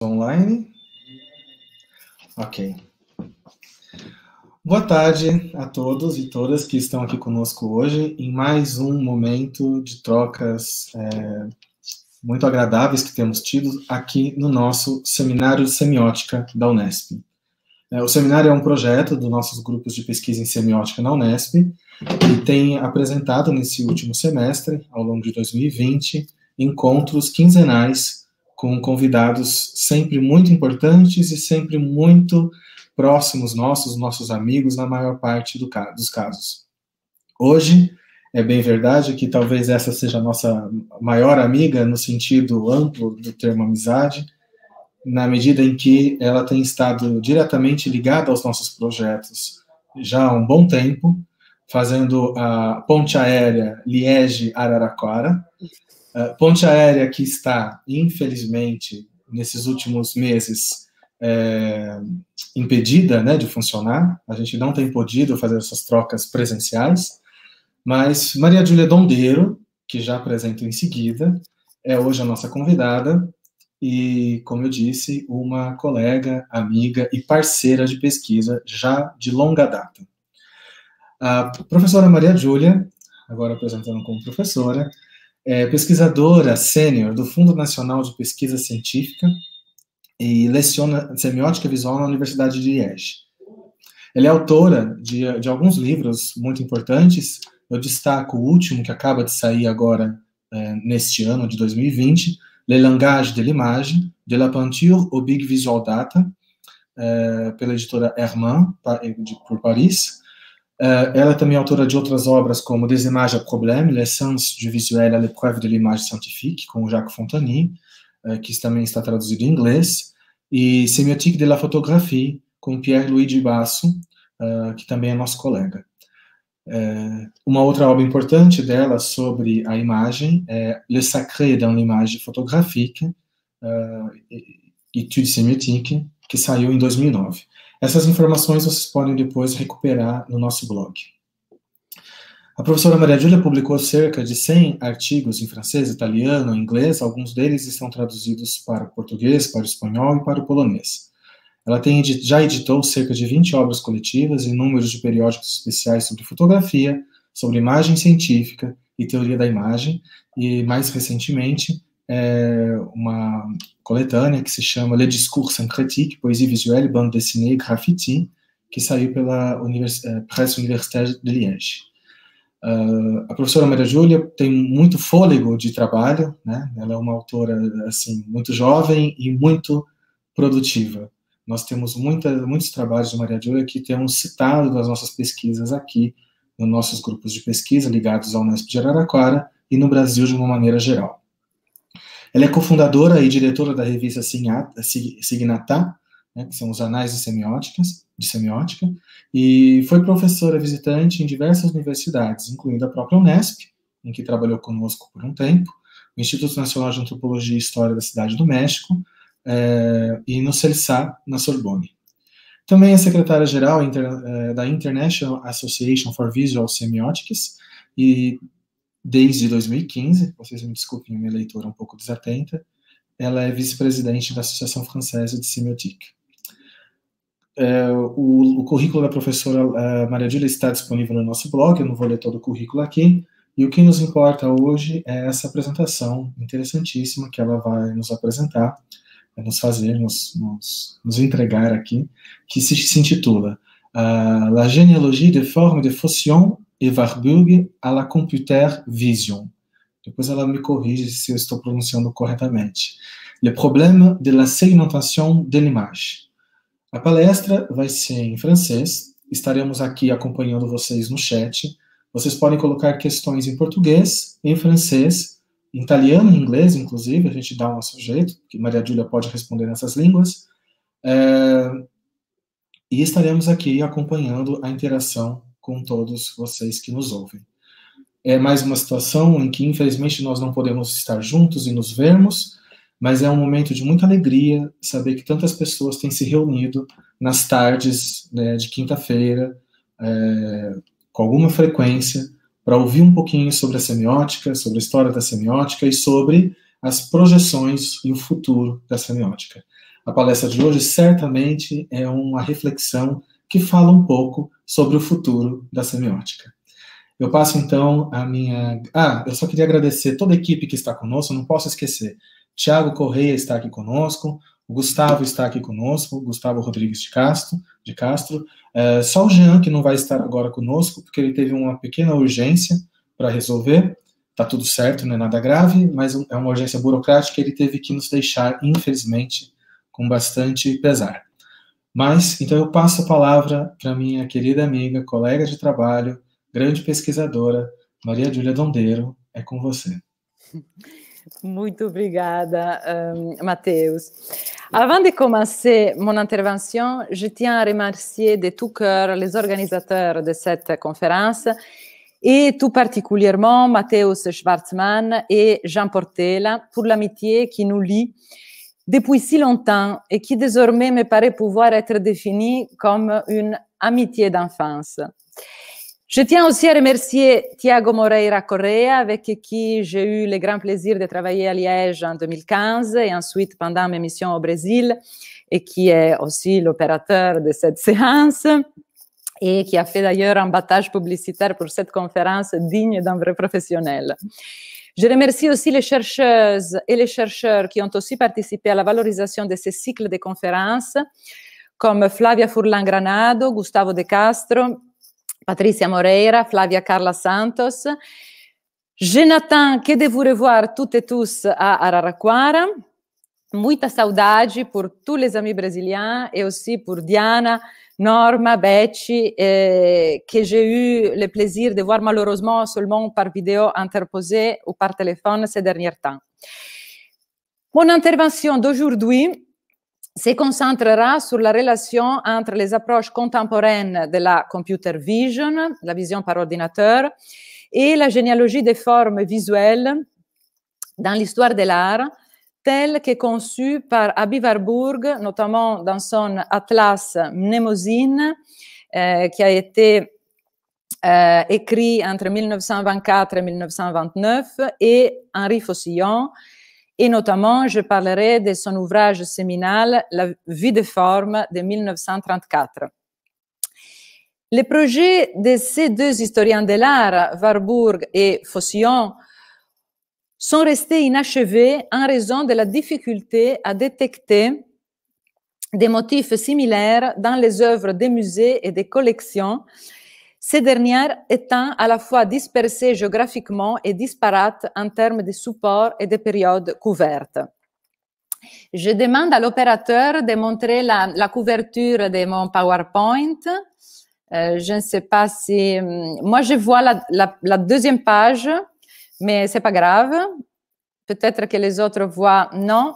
online. Ok. Boa tarde a todos e todas que estão aqui conosco hoje em mais um momento de trocas é, muito agradáveis que temos tido aqui no nosso seminário de semiótica da Unesp. É, o seminário é um projeto dos nossos grupos de pesquisa em semiótica na Unesp e tem apresentado nesse último semestre, ao longo de 2020, encontros quinzenais com convidados sempre muito importantes e sempre muito próximos nossos, nossos amigos, na maior parte do, dos casos. Hoje, é bem verdade que talvez essa seja a nossa maior amiga, no sentido amplo do termo amizade, na medida em que ela tem estado diretamente ligada aos nossos projetos já há um bom tempo, fazendo a ponte aérea Liege-Araraquara, ponte aérea que está, infelizmente, nesses últimos meses é, impedida né, de funcionar, a gente não tem podido fazer essas trocas presenciais, mas Maria Júlia Dondeiro, que já apresento em seguida, é hoje a nossa convidada e, como eu disse, uma colega, amiga e parceira de pesquisa já de longa data. A professora Maria Júlia, agora apresentando como professora, é pesquisadora sênior do Fundo Nacional de Pesquisa Científica e leciona semiótica visual na Universidade de Liege. Ela é autora de, de alguns livros muito importantes. Eu destaco o último, que acaba de sair agora é, neste ano de 2020, Le Langage de l'Image, de la Peinture au Big Visual Data, é, pela editora Hermann, de, por Paris. Eh, ela é também é autora de outras obras como Des images à problème, l'essence du visuel à l'épreuve de l'image scientifique, com Jacques Fontani, eh, que também está traduzido em inglês, e Semiotique de la photographie, com Pierre-Louis de Basso, eh, que também é nosso colega. uma outra obra importante dela sobre a imagem é Le Sacré dans l'image photographique, uh, Etude Semiotique, que saiu em 2009. Essas informações vocês podem depois recuperar no nosso blog. A professora Maria Júlia publicou cerca de 100 artigos em francês, italiano, inglês, alguns deles estão traduzidos para o português, para o espanhol e para o polonês. Ela tem, já editou cerca de 20 obras coletivas e números de periódicos especiais sobre fotografia, sobre imagem científica e teoria da imagem, e mais recentemente, é, uma coletânea que se chama Le Discours Critique, Poesie Visuelle, Bande Dessinée e Graffiti, que saiu pela Univers é, Presse Universitaire de Liège. Uh, a professora Maria Júlia tem muito fôlego de trabalho, né? Ela é uma autora assim muito jovem e muito produtiva. Nós temos muita, muitos trabalhos de Maria Júlia que temos citado nas nossas pesquisas aqui, nos nossos grupos de pesquisa ligados ao Nesp de Araraquara e no Brasil de uma maneira geral. Ela é cofundadora e diretora da revista Signatá, né, que são os Anais de, semióticas, de Semiótica, e foi professora visitante em diversas universidades, incluindo a própria Unesp, em que trabalhou conosco por um tempo, o Instituto Nacional de Antropologia e História da Cidade do México, eh, e no CELSA, na Sorbonne. Também é secretária-geral inter, eh, da International Association for Visual Semiotics e desde 2015, vocês me desculpem, minha leitura é um pouco desatenta, ela é vice-presidente da Associação Francesa de Semiotique. É, o, o, currículo da professora é, Maria Júlia está disponível no nosso blog, eu não vou ler todo o currículo aqui, e o que nos importa hoje é essa apresentação interessantíssima que ela vai nos apresentar, é nos fazer, nos, nos, nos entregar aqui, que se, se intitula uh, La Genealogie des formes de Faucillon Evarburg à la Computer Vision. Depois ela me corrige se eu estou pronunciando corretamente. Le problème de la segmentation de l'image. A palestra vai ser em francês. Estaremos aqui acompanhando vocês no chat. Vocês podem colocar questões em português, em francês, em italiano, e inglês, inclusive. A gente dá um sujeito que Maria Júlia pode responder nessas línguas. É... E estaremos aqui acompanhando a interação com todos vocês que nos ouvem. É mais uma situação em que, infelizmente, nós não podemos estar juntos e nos vermos, mas é um momento de muita alegria saber que tantas pessoas têm se reunido nas tardes né, de quinta-feira, é, com alguma frequência, para ouvir um pouquinho sobre a semiótica, sobre a história da semiótica e sobre as projeções e o futuro da semiótica. A palestra de hoje certamente é uma reflexão que fala um pouco sobre o futuro da semiótica. Eu passo então a minha. Ah, eu só queria agradecer toda a equipe que está conosco, não posso esquecer. Tiago Correia está aqui conosco, o Gustavo está aqui conosco, Gustavo Rodrigues de Castro. De Castro. É, só o Jean, que não vai estar agora conosco, porque ele teve uma pequena urgência para resolver. Tá tudo certo, não é nada grave, mas é uma urgência burocrática. Ele teve que nos deixar, infelizmente, com bastante pesar. Mas, então eu passo a palavra para minha querida amiga, colega de trabalho, grande pesquisadora, Maria Júlia Dondeiro. É com você. Muito obrigada, euh, Matheus. Avant de commencer mon intervention, je tiens à remercier de tout cœur les organisateurs de cette conférence et tout particulièrement Matheus Schwartzmann et Jean Portela pour l'amitié qui nous lie depuis si longtemps et qui désormais me paraît pouvoir être définie comme une amitié d'enfance. Je tiens aussi à remercier Thiago Moreira Correa, avec qui j'ai eu le grand plaisir de travailler à Liège en 2015 et ensuite pendant mes missions au Brésil, et qui est aussi l'opérateur de cette séance et qui a fait d'ailleurs un battage publicitaire pour cette conférence digne d'un vrai professionnel. Je remercie aussi les chercheuses et les chercheurs qui ont aussi participé à la valorisation de ces cycles de conférences, comme Flavia Furlan Granado, Gustavo De Castro, Patricia Moreira, Flavia Carla Santos. Je n'attends que de vous revoir toutes et tous à Araraquara. Muita saudade por tous les amis brésiliens et aussi pour Diana, Norma, Becci, que eh, j'ai eu le plaisir de voir malheureusement seulement par vidéo interposée ou par téléphone ces derniers temps. Mon intervention d'aujourd'hui se concentrera sur la relation entre les approches contemporaines de la computer vision, la vision par ordinateur, et la généalogie des formes visuelles dans l'histoire de l'art, tel que conçu par Abi Warburg, notamment dans son atlas Mnemosine, eh, qui a été eh, écrit entre 1924 et 1929, et Henri Fossillon, Et notamment, je parlerai de son ouvrage séminal La vie de forme de 1934. Le projet de ces deux historiens de l'art, Warburg et Faucillon, sont restés inachevés en raison de la difficulté à détecter des motifs similaires dans les œuvres des musées et des collections, ces dernières étant à la fois dispersées géographiquement et disparates en termes de supports et de périodes couvertes. Je demande à l'opérateur de montrer la, couverture de mon PowerPoint. Euh, je ne sais pas si... Hum, moi, je vois la deuxième page mais c'est pas grave. Peut-être que les autres voient non.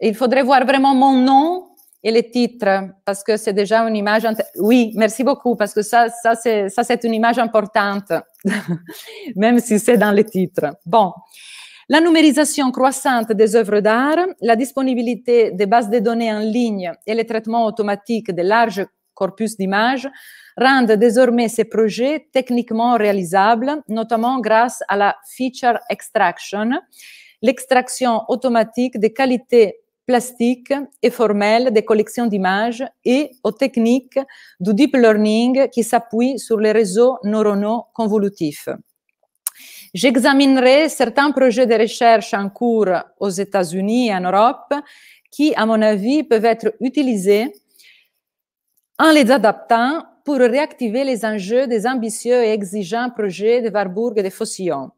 Il faudrait voir vraiment mon nom et les titres parce que c'est déjà une image. Oui, merci beaucoup parce que ça, ça c'est une image importante, même si c'est dans les titres. Bon. La numérisation croissante des œuvres d'art, la disponibilité des bases de données en ligne et les traitements automatiques de larges corpus d'images rendent désormais ces projets techniquement réalisables, notamment grâce à la feature extraction, l'extraction automatique des qualités plastiques et formelles des collections d'images et aux techniques du deep learning qui s'appuient sur les réseaux neuronaux convolutifs. J'examinerai certains projets de recherche en cours aux États-Unis et en Europe qui, à mon avis, peuvent être utilisés en les adaptant pour réactiver les enjeux des ambitieux et exigeants projets de Warburg et de Fossillon.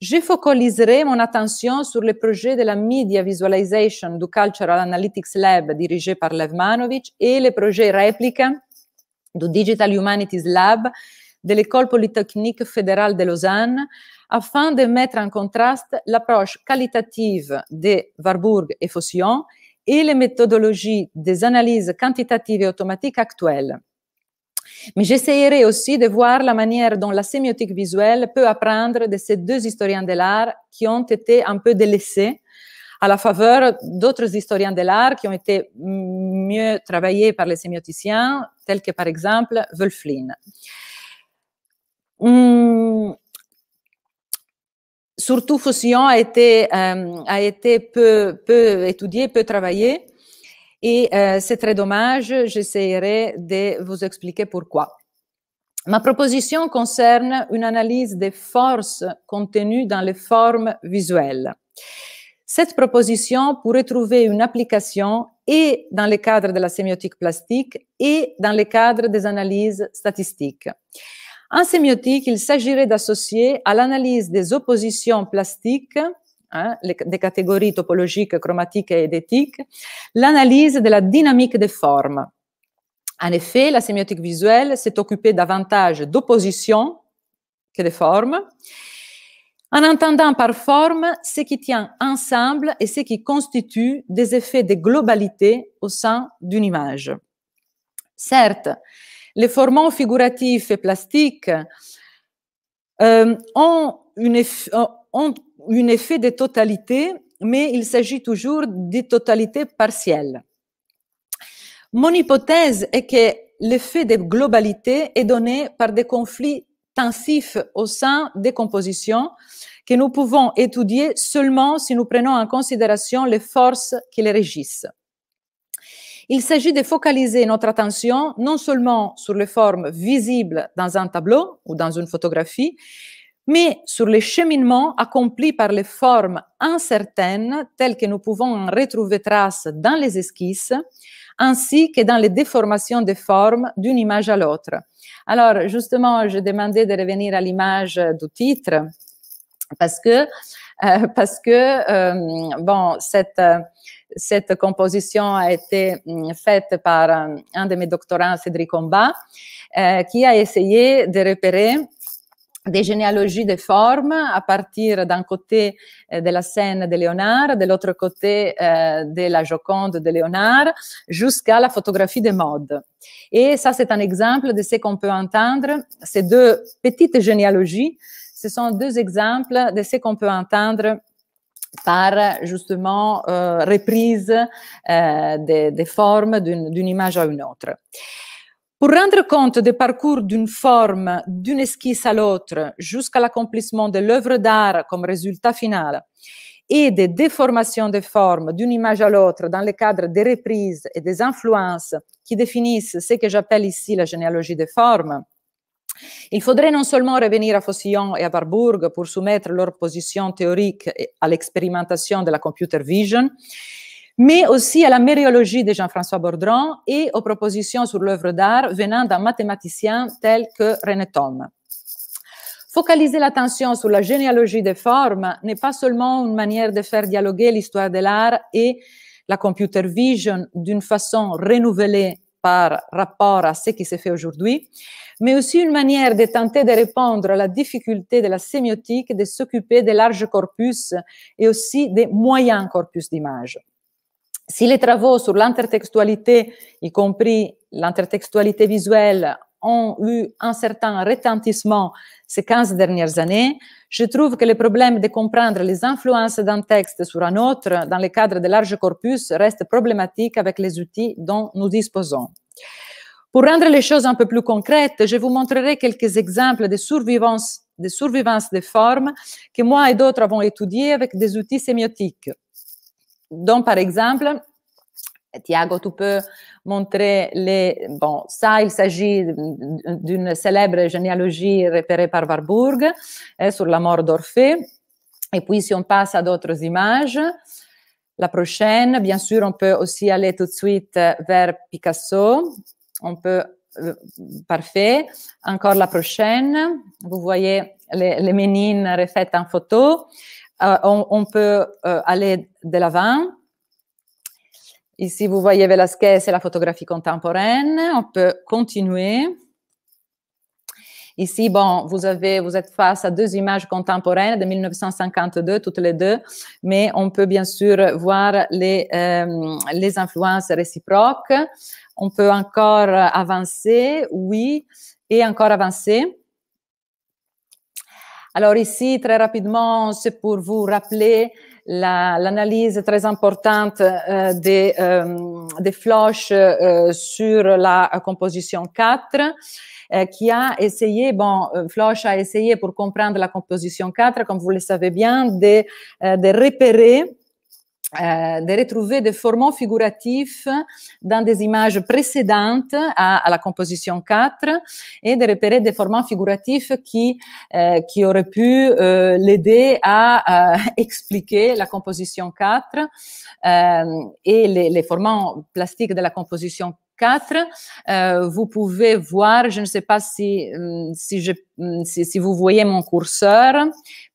Je focaliserai mon attention sur le projet de la Media Visualization du Cultural Analytics Lab dirigé par Lev Manovich et le projet Replica du Digital Humanities Lab de l'École polytechnique fédérale de Lausanne afin de mettre en contraste l'approche qualitative de Warburg et Fossillon et les méthodologies des analyses quantitatives et automatiques actuelles. Mais j'essayerai aussi de voir la manière dont la sémiotique visuelle peut apprendre de ces deux historiens de l'art qui ont été un peu délaissés à la faveur d'autres historiens de l'art qui ont été mieux travaillés par les sémioticiens, tels que par exemple Wölflin. Hum, surtout Fossillon a été, euh, été peu, peu étudié, peu travaillé. Et euh, c'est très dommage, j'essaierai de vous expliquer pourquoi. Ma proposition concerne une analyse des forces contenues dans les formes visuelles. Cette proposition pourrait trouver une application et dans le cadre de la sémiotique plastique et dans le cadre des analyses statistiques. En sémiotique, il s'agirait d'associer à l'analyse des oppositions plastiques eh, les, des catégories topologiques, chromatiques et d'éthique l'analyse de la dynamique des formes. En effet, la sémiotique visuelle s'est occupée davantage d'opposition que de formes, en entendant par forme ce qui tient ensemble et ce qui constitue des effets de globalité au sein d'une image. Certes, les formants figuratifs et plastiques euh, ont, une, ont, un effet de totalité, mais il s'agit toujours de totalité partielle. Mon hypothèse est que l'effet de globalité est donné par des conflits tensifs au sein des compositions que nous pouvons étudier seulement si nous prenons en considération les forces qui les régissent. Il s'agit de focaliser notre attention non seulement sur les formes visibles dans un tableau ou dans une photographie, mais sur les cheminements accomplis par les formes incertaines telles que nous pouvons en retrouver trace dans les esquisses, ainsi que dans les déformations des formes d'une image à l'autre. Alors, justement, je demandais de revenir à l'image du titre parce que, euh, parce que euh, bon, cette, cette composition a été hum, faite par un, de mes doctorants, Cédric Combat, euh, qui a essayé de repérer des généalogies de formes à partir d'un côté euh, de la scène de Léonard, de l'autre côté euh, de la Joconde de Léonard, jusqu'à la photographie des modes Et ça, c'est un exemple de ce qu'on peut entendre, ces deux petites généalogies. Ce sont deux exemples de ce qu'on peut entendre par justement euh, reprise des formes d'une image à une autre. Pour rendre compte des parcours d'une forme, d'une esquisse à l'autre, jusqu'à l'accomplissement de l'œuvre d'art comme résultat final, et des déformations des formes d'une image à l'autre dans le cadre des reprises et des influences qui définissent ce que j'appelle ici la généalogie des formes, il faudrait non seulement revenir à Fossillon et à Warburg pour soumettre leur position théorique à l'expérimentation de la computer vision, mais aussi à la mériologie de Jean-François Bordron et aux propositions sur l'œuvre d'art venant d'un mathématicien tel que René Thom. Focaliser l'attention sur la généalogie des formes n'est pas seulement une manière de faire dialoguer l'histoire de l'art et la computer vision d'une façon renouvelée par rapport à ce qui se fait aujourd'hui, mais aussi une manière de tenter de répondre à la difficulté de la sémiotique, de s'occuper des larges corpus et aussi des moyens corpus d'images. Si les travaux sur l'intertextualité, y compris l'intertextualité visuelle, ont eu un certain retentissement ces 15 dernières années, je trouve que le problème de comprendre les influences d'un texte sur un autre dans le cadre de larges corpus reste problématique avec les outils dont nous disposons. Pour rendre les choses un peu plus concrètes, je vous montrerai quelques exemples de survivances de survivance des formes que moi et d'autres avons étudiées avec des outils sémiotiques. Donc, par exemple, Thiago, tu peux montrer les. Bon, ça, il s'agit d'une célèbre généalogie repérée par Warburg hein, sur la mort d'Orphée. Et puis, si on passe à d'autres images, la prochaine, bien sûr, on peut aussi aller tout de suite vers Picasso. On peut. Euh, parfait. Encore la prochaine. Vous voyez les, les ménines refaites en photo. Euh, on, peut euh, aller de l'avant. Ici, vous voyez Velasquez et la photographie contemporaine. On peut continuer. Ici, bon, vous, êtes face à deux images contemporaines de 1952, toutes les deux, mais on peut bien sûr voir euh, les influences réciproques. On peut encore avancer, oui, et encore avancer. Alors ici, très rapidement, c'est pour vous rappeler l'analyse très importante euh, des, euh, des floches euh, sur la euh, composition 4 qui a essayé, bon, Floch a essayé pour comprendre la composition 4, comme vous le savez bien, de, de repérer euh, de retrouver des formants figuratifs dans des images précédentes à, la composition 4 et de repérer des formants figuratifs qui, euh, qui auraient pu euh, l'aider à, expliquer la composition 4 et les, les plastiques de la composition 4 4. Euh, vous pouvez voir, je ne sais pas si, euh, euh, si, si, vous voyez mon curseur,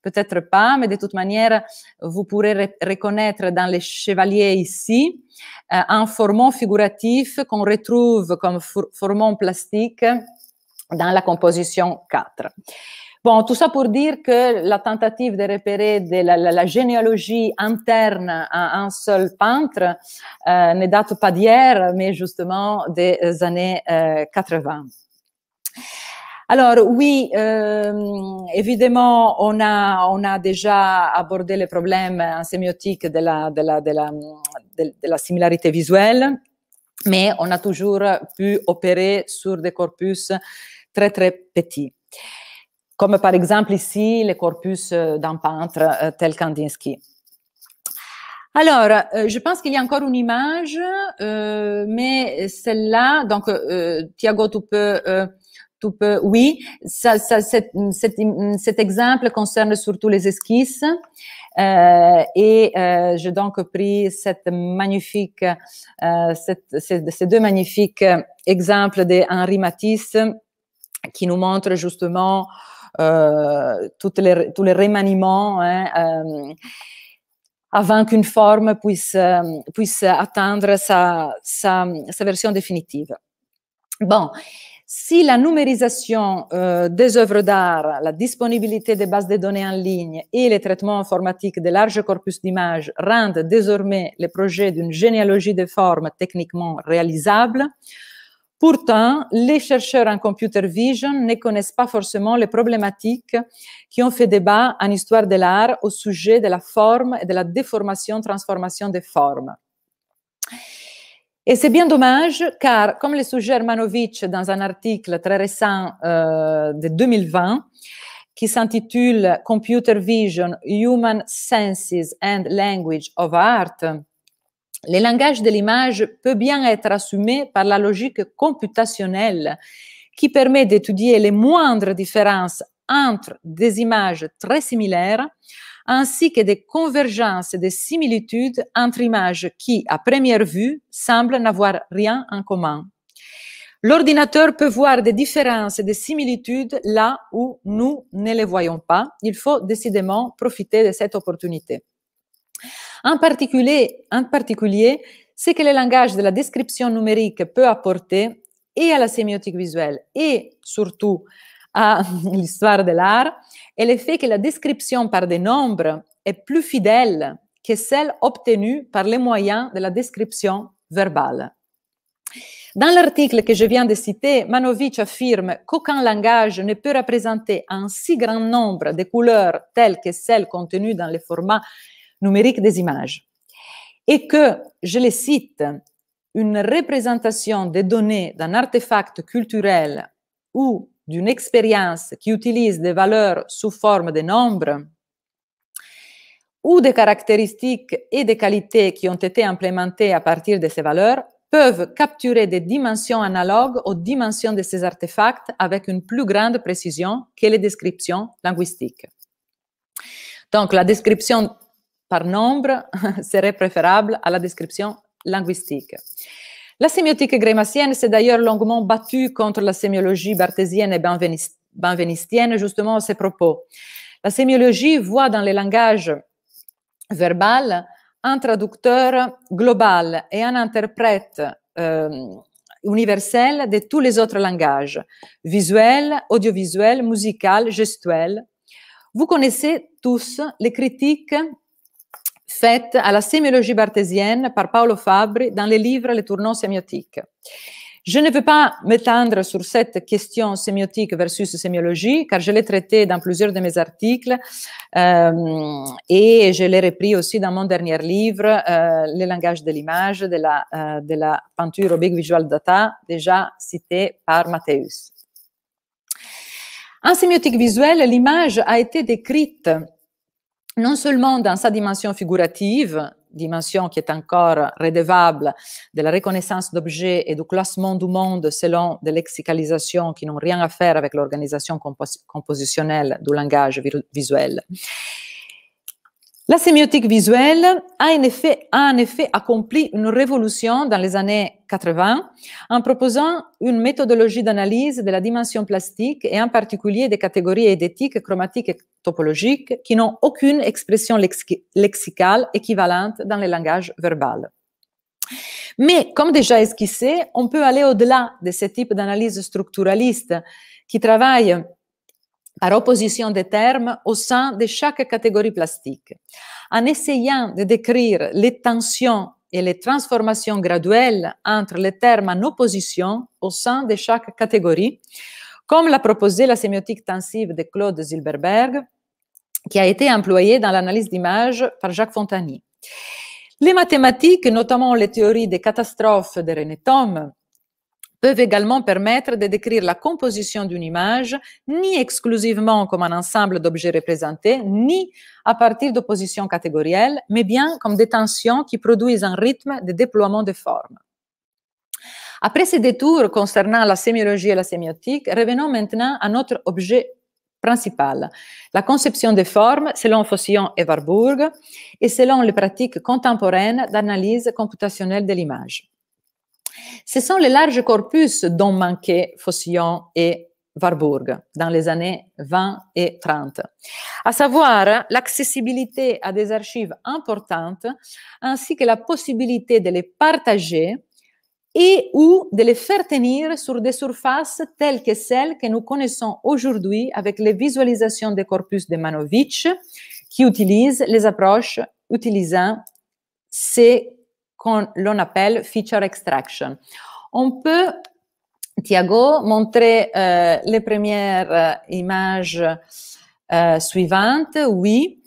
peut-être pas, mais de toute manière, vous pourrez reconnaître dans les chevaliers ici un formant figuratif qu'on retrouve comme formant plastique dans la composition 4. Bon, tout ça pour dire que la tentative de repérer de la, généalogie interne à un seul peintre euh, ne date pas d'hier, mais justement des années 80. Euh, Alors oui, euh, évidemment, on a, on a déjà abordé les problèmes en sémiotique de la, de la, de la, de, de la similarité visuelle, mais on a toujours pu opérer sur des corpus très très petits comme par exemple ici les corpus euh, d'un peintre euh, tel Kandinsky. Alors, euh, je pense qu'il y a encore une image, euh, mais celle-là, donc Thiago, tu peux, tu peux, oui, ça, ça, cet, cet, exemple concerne surtout les esquisses, et j'ai donc pris cette magnifique, cette, ces, deux magnifiques exemples de Henri Matisse qui nous montrent justement euh, toutes les, tous les remaniements. Hein, euh, avant qu'une forme puisse, euh, puisse atteindre sa, version définitive. Bon, si la numérisation des œuvres d'art, la disponibilité des bases de données en ligne et les traitements informatiques des larges corpus d'images rendent désormais les projets d'une généalogie des formes techniquement réalisables, Pourtant, les chercheurs en computer vision ne connaissent pas forcément les problématiques qui ont fait débat en histoire de l'art au sujet de la forme et de la déformation, transformation des formes. Et c'est bien dommage car, comme le suggère Manovic dans un article très récent euh, de 2020, qui s'intitule Computer Vision, Human Senses and Language of Art, le langage de l'image peut bien être assumé par la logique computationnelle qui permet d'étudier les moindres différences entre des images très similaires ainsi que des convergences et des similitudes entre images qui, à première vue, semblent n'avoir rien en commun. L'ordinateur peut voir des différences et des similitudes là où nous ne les voyons pas. Il faut décidément profiter de cette opportunité. En particulier, en particulier, ce que le langage de la description numérique peut apporter et à la sémiotique visuelle et surtout à l'histoire de l'art est le fait que la description par des nombres est plus fidèle que celle obtenue par les moyens de la description verbale. Dans l'article que je viens de citer, Manovich affirme qu'aucun langage ne peut représenter un si grand nombre de couleurs telles que celles contenues dans les formats numérique des images. Et que, je les cite, une représentation des données d'un artefact culturel ou d'une expérience qui utilise des valeurs sous forme de nombres ou des caractéristiques et des qualités qui ont été implémentées à partir de ces valeurs peuvent capturer des dimensions analogues aux dimensions de ces artefacts avec une plus grande précision que les descriptions linguistiques. Donc la description par nombre serait préférable à la description linguistique. La sémiotique grématienne s'est d'ailleurs longuement battue contre la sémiologie barthésienne et benvenistienne, justement à ces propos. La sémiologie voit dans les langages verbal un traducteur global et un interprète euh, universel de tous les autres langages, visuels, audiovisuels, musicaux, gestuels. Vous connaissez tous les critiques faite à la sémiologie barthésienne par Paolo Fabri dans les livres Les tournants sémiotiques. Je ne veux pas m'étendre sur cette question sémiotique versus sémiologie, car je l'ai traité dans plusieurs de mes articles euh, et je l'ai repris aussi dans mon dernier livre, euh, Les langages de l'image de, la, euh, de la peinture Big Visual Data, déjà citée par Matthäus. En sémiotique visuelle, l'image a été décrite non seulement dans sa dimension figurative, dimension qui est encore redevable de la reconnaissance d'objets et du classement du monde selon des lexicalisations qui n'ont rien à faire avec l'organisation compositionnelle du langage visuel, la sémiotique visuelle a en, effet, accompli une révolution dans les années 80 en proposant une méthodologie d'analyse de la dimension plastique et en particulier des catégories édétiques, chromatiques et topologiques qui n'ont aucune expression lexicale équivalente dans les langages verbales. Mais comme déjà esquissé, on peut aller au-delà de ce type d'analyse structuraliste qui travaille par opposition des termes au sein de chaque catégorie plastique. En essayant de décrire les tensions et les transformations graduelles entre les termes en opposition au sein de chaque catégorie, comme l'a proposé la sémiotique tensive de Claude Zilberberg, qui a été employée dans l'analyse d'images par Jacques Fontanier. Les mathématiques, notamment les théories des catastrophes de René Thom, peuvent également permettre de décrire la composition d'une image, ni exclusivement comme un ensemble d'objets représentés, ni à partir d'oppositions catégorielles, mais bien comme des tensions qui produisent un rythme de déploiement de formes. Après ces détours concernant la sémiologie et la sémiotique, revenons maintenant à notre objet principal, La conception des formes, selon Fossillon et Warburg, et selon les pratiques contemporaines d'analyse computationnelle de l'image. Ce sont les larges corpus dont manquaient Fossillon et Warburg dans les années 20 et 30, à savoir l'accessibilité à des archives importantes ainsi que la possibilité de les partager et ou de les faire tenir sur des surfaces telles que celles que nous connaissons aujourd'hui avec les visualisations des corpus de Manovich, qui utilisent les approches utilisant ces qu'on appelle feature extraction. On peut, Thiago, montrer euh, les premières euh, images euh, suivantes. Oui.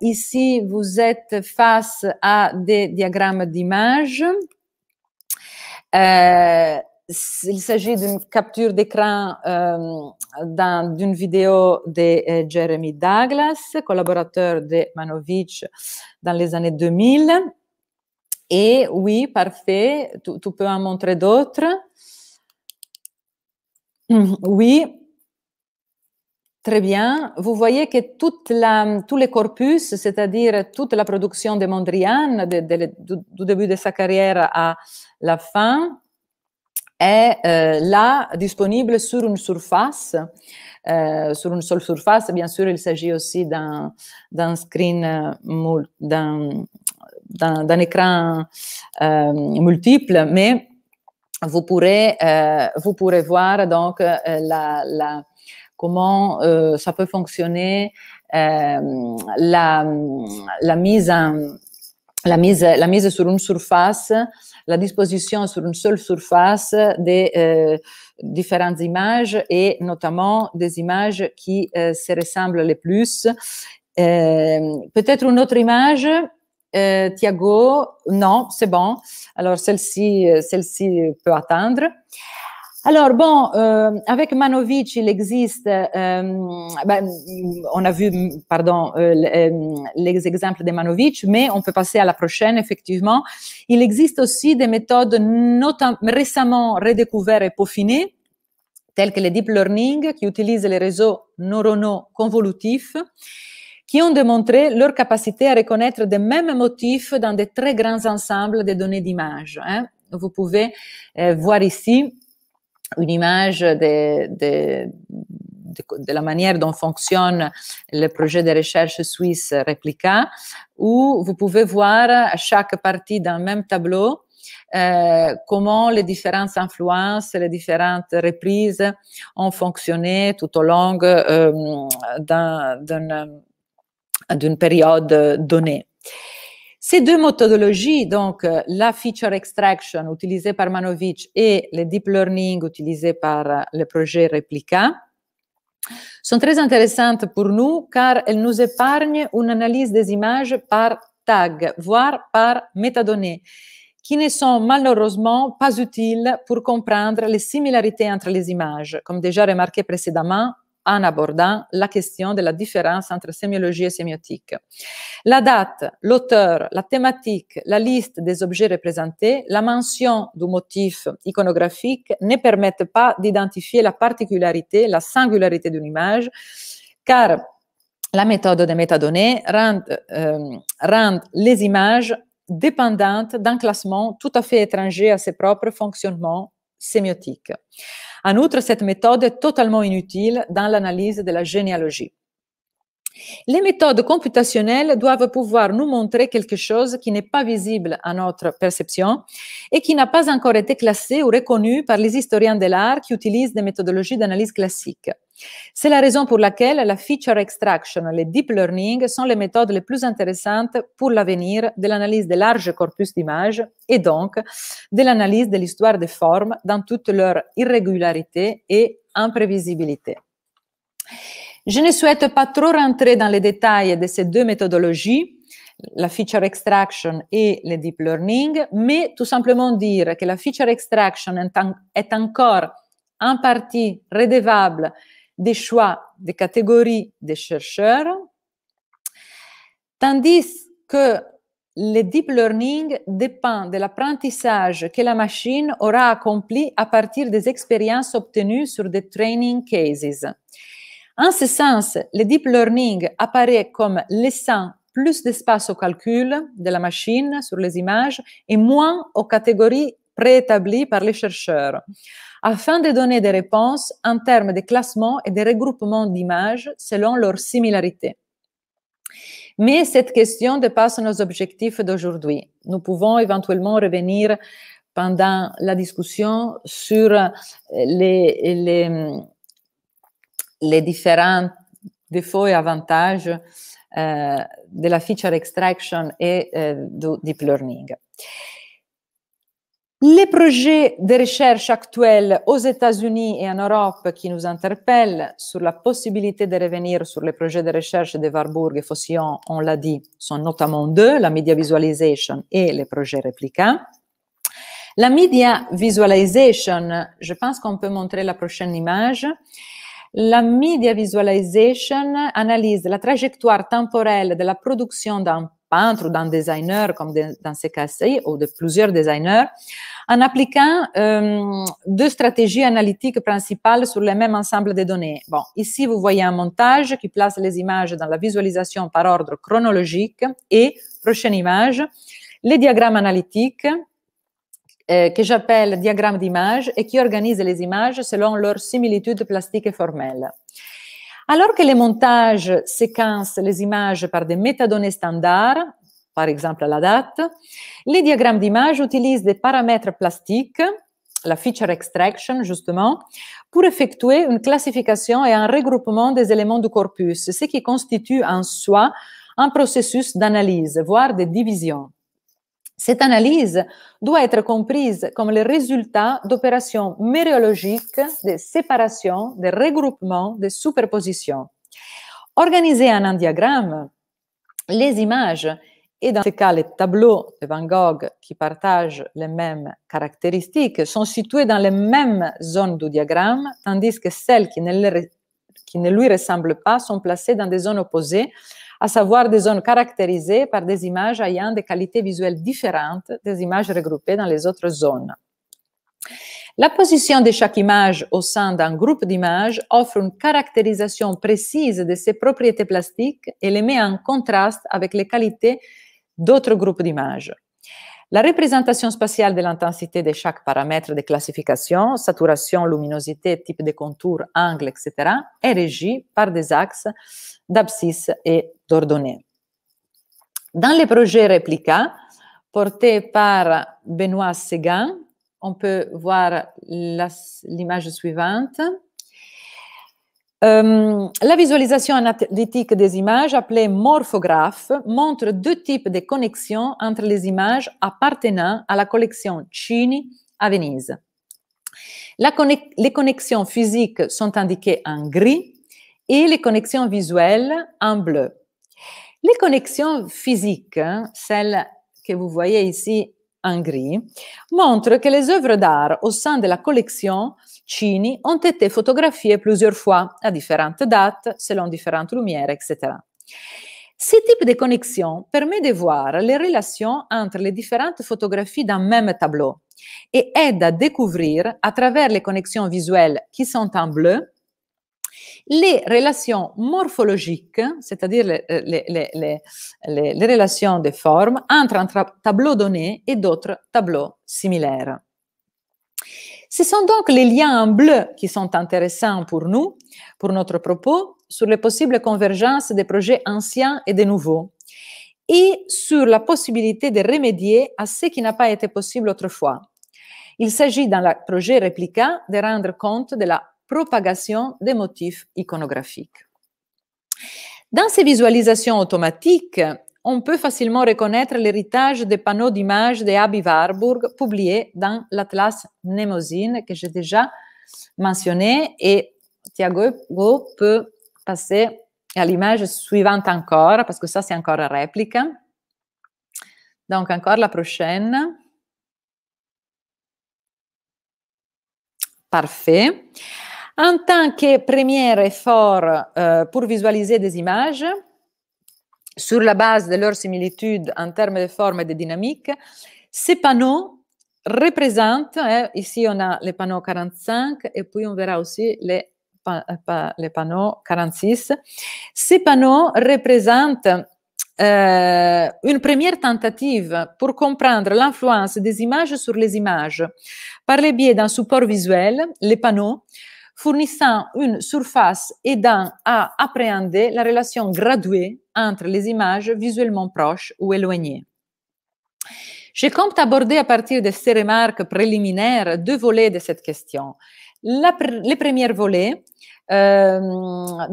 ici, vous êtes face à des diagrammes d'images. il s'agit d'une capture d'écran d'une vidéo de Jeremy Douglas, collaborateur de Manovich dans les années 2000. Et oui, parfait, tu, peux en montrer d'autres. Hum, oui, Très bien. Vous voyez que toute la, tous les corpus, c'est-à-dire toute la production de Mondrian, du début de sa carrière à la fin, est euh, là disponible sur une surface. Euh, sur une seule surface, bien sûr, il s'agit aussi d'un screen, euh, d'un d'un écran euh, multiple, mais vous pourrez, euh, vous pourrez voir donc euh, la, comment ça peut fonctionner la, la mise la mise, la mise sur une surface, la disposition sur une seule surface des différentes images et notamment des images qui se ressemblent le plus. Peut-être une autre image Tiago, euh, Thiago, non, c'est bon. Alors celle-ci, euh, celle-ci peut attendre. Alors bon, euh, avec Manovic, il existe, ben, on a vu, pardon, les exemples de Manovic, mais on peut passer à la prochaine, effectivement. Il existe aussi des méthodes récemment redécouvertes et peaufinées, telles que le deep learning, qui utilise les réseaux neuronaux convolutifs qui ont démontré leur capacité à reconnaître des mêmes motifs dans des très grands ensembles de données d'images. Hein. Vous pouvez euh, voir ici une image de, de, de, la manière dont fonctionne le projet de recherche suisse Replica, où vous pouvez voir à chaque partie d'un même tableau euh, comment les différentes influences, les différentes reprises ont fonctionné tout au long euh, d'un d'une période eh, donnée. Ces deux méthodologies, donc eh, la feature extraction utilisée par Manovich et le deep learning utilisé par eh, le projet Replica, sont très intéressantes pour nous car elles nous épargnent une analyse des images par tag, voire par métadonnées, qui ne sont malheureusement pas utiles pour comprendre les similarités entre les images. Comme déjà remarqué précédemment, en abordant la question de la différence entre sémiologie et sémiotique. La date, l'auteur, la thématique, la liste des objets représentés, la mention du motif iconographique ne permettent pas d'identifier la particularité, la singularité d'une image, car la méthode des métadonnées rend, euh, rend les images dépendantes d'un classement tout à fait étranger à ses propres fonctionnements sémiotiques. En outre, cette méthode est totalement inutile dans l'analyse de la généalogie. Les méthodes computationnelles doivent pouvoir nous montrer quelque chose qui n'est pas visible à notre perception et qui n'a pas encore été classé ou reconnu par les historiens de l'art qui utilisent des méthodologies d'analyse classique. C'est la raison pour laquelle la feature extraction, et le deep learning sont les méthodes les plus intéressantes pour l'avenir de l'analyse des larges corpus d'images et donc de l'analyse de l'histoire des formes dans toute leur irrégularité et imprévisibilité. Je ne souhaite pas trop rentrer dans les détails de ces deux méthodologies, la feature extraction et le deep learning, mais tout simplement dire que la feature extraction est, encore en partie redevable des choix des catégories des chercheurs, tandis que le deep learning dépend de l'apprentissage que la machine aura accompli à partir des expériences obtenues sur des training cases. En ce sens, le deep learning apparaît comme laissant plus d'espace au calcul de la machine sur les images et moins aux catégories préétablies par les chercheurs afin de donner des réponses en termes de classement et de regroupement d'images selon leur similarité. Mais cette question dépasse nos objectifs d'aujourd'hui. Nous pouvons éventuellement revenir pendant la discussion sur euh, les, différents défauts et avantages euh, de la feature extraction et euh, du deep learning. Les projets de recherche actuels aux États-Unis et en Europe qui nous interpellent sur la possibilité de revenir sur les projets de recherche de Warburg et Fossillon, on l'a dit, sont notamment deux, la media visualization et les projets répliquants. La media visualization, je pense qu'on peut montrer la prochaine image. La media visualization analyse la trajectoire temporelle de la production d'un peintre ou d'un designer, comme dans ces cas-ci, ou de plusieurs designers, en appliquant euh, deux stratégies analytiques principales sur le même ensemble de données. Bon, ici, vous voyez un montage qui place les images dans la visualisation par ordre chronologique et, prochaine image, les diagrammes analytiques euh, que j'appelle diagrammes d'image et qui organisent les images selon leur similitude plastique et formelle. Alors que les montages séquencent les images par des métadonnées standards, par exemple la date, les diagrammes d'images utilisent des paramètres plastiques, la feature extraction justement, pour effectuer une classification et un regroupement des éléments du corpus, ce qui constitue en soi un processus d'analyse, voire de division. Cette analyse doit être comprise comme le résultat d'opérations méréologiques, de séparation, de regroupement, de superposition. Organisées en un diagramme les images, et dans ce cas les tableaux de Van Gogh qui partagent les mêmes caractéristiques, sont situés dans les mêmes zones du diagramme, tandis que celles qui ne lui ressemblent pas sont placées dans des zones opposées à savoir des zones caractérisées par des images ayant des qualités visuelles différentes des images regroupées dans les autres zones. La position de chaque image au sein d'un groupe d'images offre une caractérisation précise de ses propriétés plastiques et les met en contraste avec les qualités d'autres groupes d'images. La représentation spatiale de l'intensité de chaque paramètre de classification, saturation, luminosité, type de contour, angle, etc., est régie par des axes d'Apsis et d'ordonnée. Dans les projets réplica porté par Benoît Séguin, on peut voir l'image suivante. Euh, la visualisation analytique des images, appelée morphographe, montre deux types de connexions entre les images appartenant à la collection Chini à Venise. les connexions physiques sont indiquées en gris et les connexions visuelles en bleu. Les connexions physiques, hein, celles que vous voyez ici en gris, montrent que les œuvres d'art au sein de la collection Cini ont été photographiées plusieurs fois à différentes dates, selon différentes lumières, etc. Ce type de connexion permet de voir les relations entre les différentes photographies d'un même tableau et aide à découvrir, à travers les connexions visuelles qui sont en bleu, les relations morphologiques, c'est-à-dire les, euh, relations de forme, entre un tableau donné et d'autres tableaux similaires. Ce sont donc les liens en bleu qui sont intéressants pour nous, pour notre propos, sur les possibles convergences des projets anciens et des nouveaux, et sur la possibilité de remédier à ce qui n'a pas été possible autrefois. Il s'agit dans le projet Replica de rendre compte de la propagation des motifs iconographiques. Dans ces visualisations automatiques, on peut facilement reconnaître l'héritage des panneaux d'images de Abby Warburg publiés dans l'Atlas Mnemosine que j'ai déjà mentionné et Thiago peut passer à l'image suivante encore parce que ça c'est encore la réplique. Donc encore la prochaine. Parfait. En tant que premier effort euh, pour visualiser des images, sur la base de leur similitude en termes de forme et de dynamique, ces panneaux représentent, hein, ici on a les panneaux 45 et puis on verra aussi les, euh, les panneaux 46, ces panneaux représentent euh, une première tentative pour comprendre l'influence des images sur les images par le biais d'un support visuel, les panneaux, fournissant une surface aidant à appréhender la relation graduée entre les images visuellement proches ou éloignées. Je compte aborder à partir de ces remarques préliminaires deux volets de cette question. les euh, dans,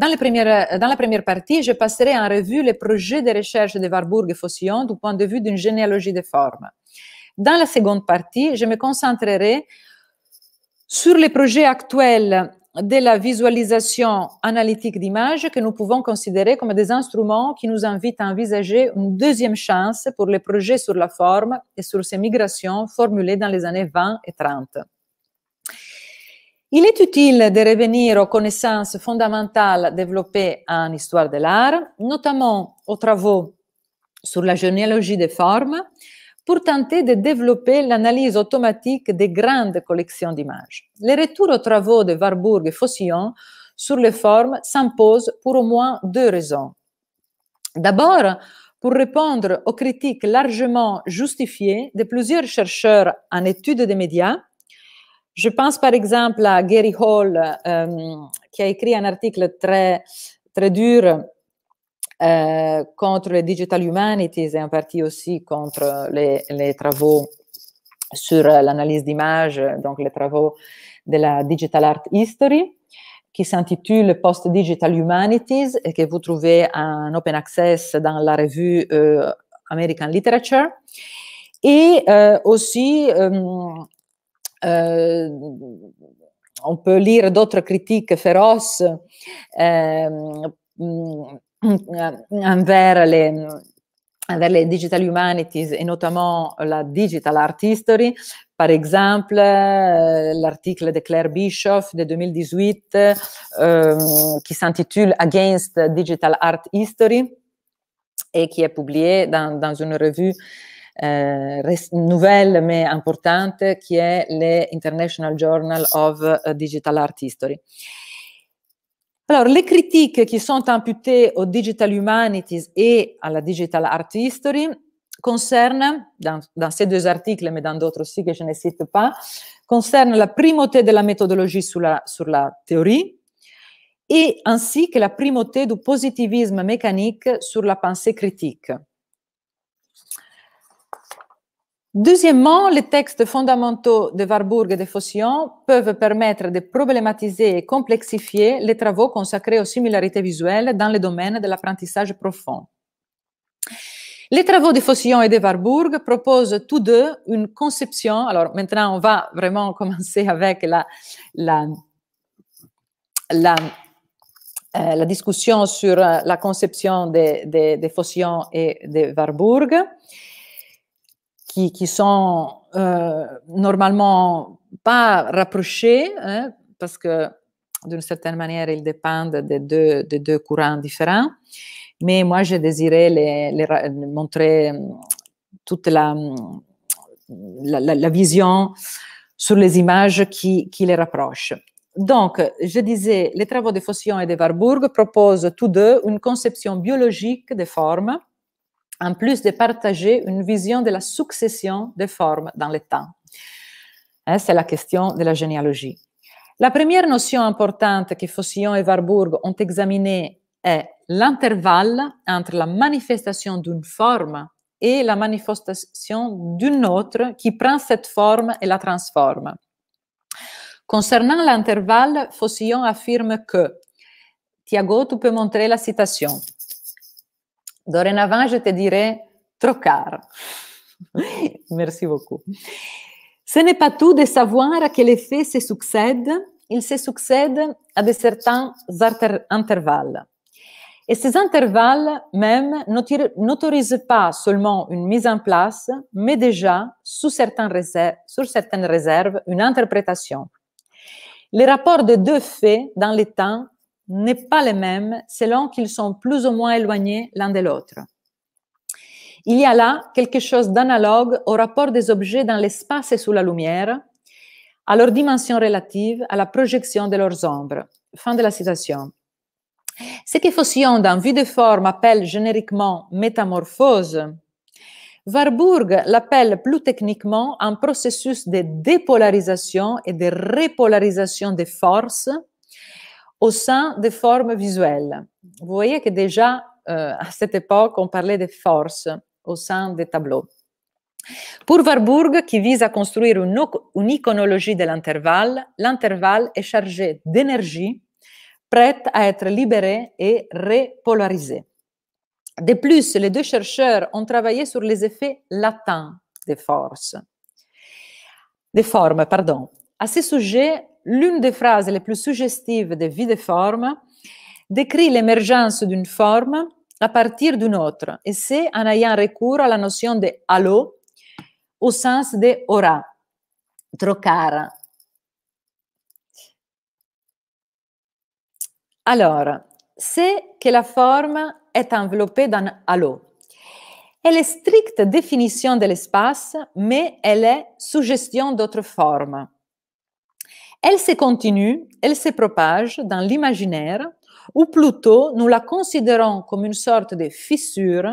dans, la première partie, je passerai en revue les projets de recherche de Warburg et Fossillon du point de vue d'une généalogie des formes. Dans la seconde partie, je me concentrerai sur les projets actuels de la visualisation analytique d'images que nous pouvons considérer comme des instruments qui nous invitent à envisager une deuxième chance pour les projets sur la forme et sur ces migrations formulées dans les années 20 et 30. Il est utile de revenir aux connaissances fondamentales développées en histoire de l'art, notamment aux travaux sur la généalogie des formes, pour tenter de développer l'analyse automatique des grandes collections d'images. Les retours aux travaux de Warburg et Fossillon sur les formes s'imposent pour au moins deux raisons. D'abord, pour répondre aux critiques largement justifiées de plusieurs chercheurs en études des médias. Je pense par exemple à Gary Hall, euh, qui a écrit un article très, très dur eh, contre les digital humanities et en partie aussi contre les, travaux sur l'analyse d'images, donc les travaux de la Digital Art History qui s'intitule Post-Digital Humanities et que vous trouvez en open access dans la revue eh, American Literature. Et eh, aussi, on peut lire d'autres critiques féroces mm, Mm, eh, vers le, vers les digital humanities e notamment la digital art history. Par exemple, eh, l'article de Claire Bischoff de 2018 euh, qui s'intitule Against Digital Art History et qui est publié dans, dans une revue euh, nouvelle mais importante qui est l'International Journal of eh, Digital Art History. Alors, les critiques qui sont imputées au Digital Humanities et à la Digital Art History concernent, dans, ces deux articles, mais dans d'autres aussi que je ne cite pas, concernent la primauté de la méthodologie sur la, sur la théorie et ainsi que la primauté du positivisme mécanique sur la pensée critique. Deuxièmement, les textes fondamentaux de Warburg et de Fossian peuvent permettre de problématiser et complexifier les travaux consacrés aux similarités visuelles dans le domaine de l'apprentissage profond. Les travaux de Fossillon et de Warburg proposent tous deux une conception. Alors maintenant, on va vraiment commencer avec la, euh, discussion sur euh, la conception de, de, de et de Warburg qui, qui sont euh, normalement pas rapprochés, hein, parce que d'une certaine manière, ils dépendent de deux, courants différents. Mais moi, j'ai désiré les, montrer hum, toute hum, la, vision sur les images qui, les rapprochent. Donc, je disais, les travaux de Fossillon et de Warburg proposent tous deux une conception biologique des formes en plus de partager une vision de la succession des formes dans le temps. Hein, c'est la question de la généalogie. La première notion importante que Fossillon et Warburg ont examinée est l'intervalle entre la manifestation d'une forme et la manifestation d'une autre qui prend cette forme et la transforme. Concernant l'intervalle, Fossillon affirme que, Thiago, tu peux montrer la citation. Dorénavant, je te dirais trocar. Merci beaucoup. Ce n'est pas tout de savoir à quel effet se succèdent. Il se succède à de certains intervalles. Et ces intervalles même n'autorisent pas seulement une mise en place, mais déjà, sous certaines réserves, sur certaines réserves, une interprétation. Les rapports de deux faits dans les temps n'est pas le même selon qu'ils sont plus ou moins éloignés l'un de l'autre. Il y a là quelque chose d'analogue au rapport des objets dans l'espace et sous la lumière, à leur dimension relative, à la projection de leurs ombres. Fin de la citation. Ce que Faucillon, dans Vue de forme, appelle génériquement métamorphose, Warburg l'appelle plus techniquement un processus de dépolarisation et de répolarisation des forces au sein des formes visuelles. Vous voyez que déjà, euh, à cette époque, on parlait des forces au sein des tableaux. Pour Warburg, qui vise à construire une, une iconologie de l'intervalle, l'intervalle est chargé d'énergie prête à être libérée et repolarisée. De plus, les deux chercheurs ont travaillé sur les effets latents des forces, des formes, pardon. À ce sujet, l'une des phrases les plus suggestives de Vie de forme » décrit l'émergence d'une forme à partir d'une autre, et c'est en ayant recours à la notion de halo au sens de aura, trocara. Alors, c'est que la forme est enveloppée d'un halo. Elle est stricte définition de l'espace, mais elle est suggestion d'autres formes. Elle se continue, elle se propage dans l'imaginaire, ou plutôt nous la considérons comme une sorte de fissure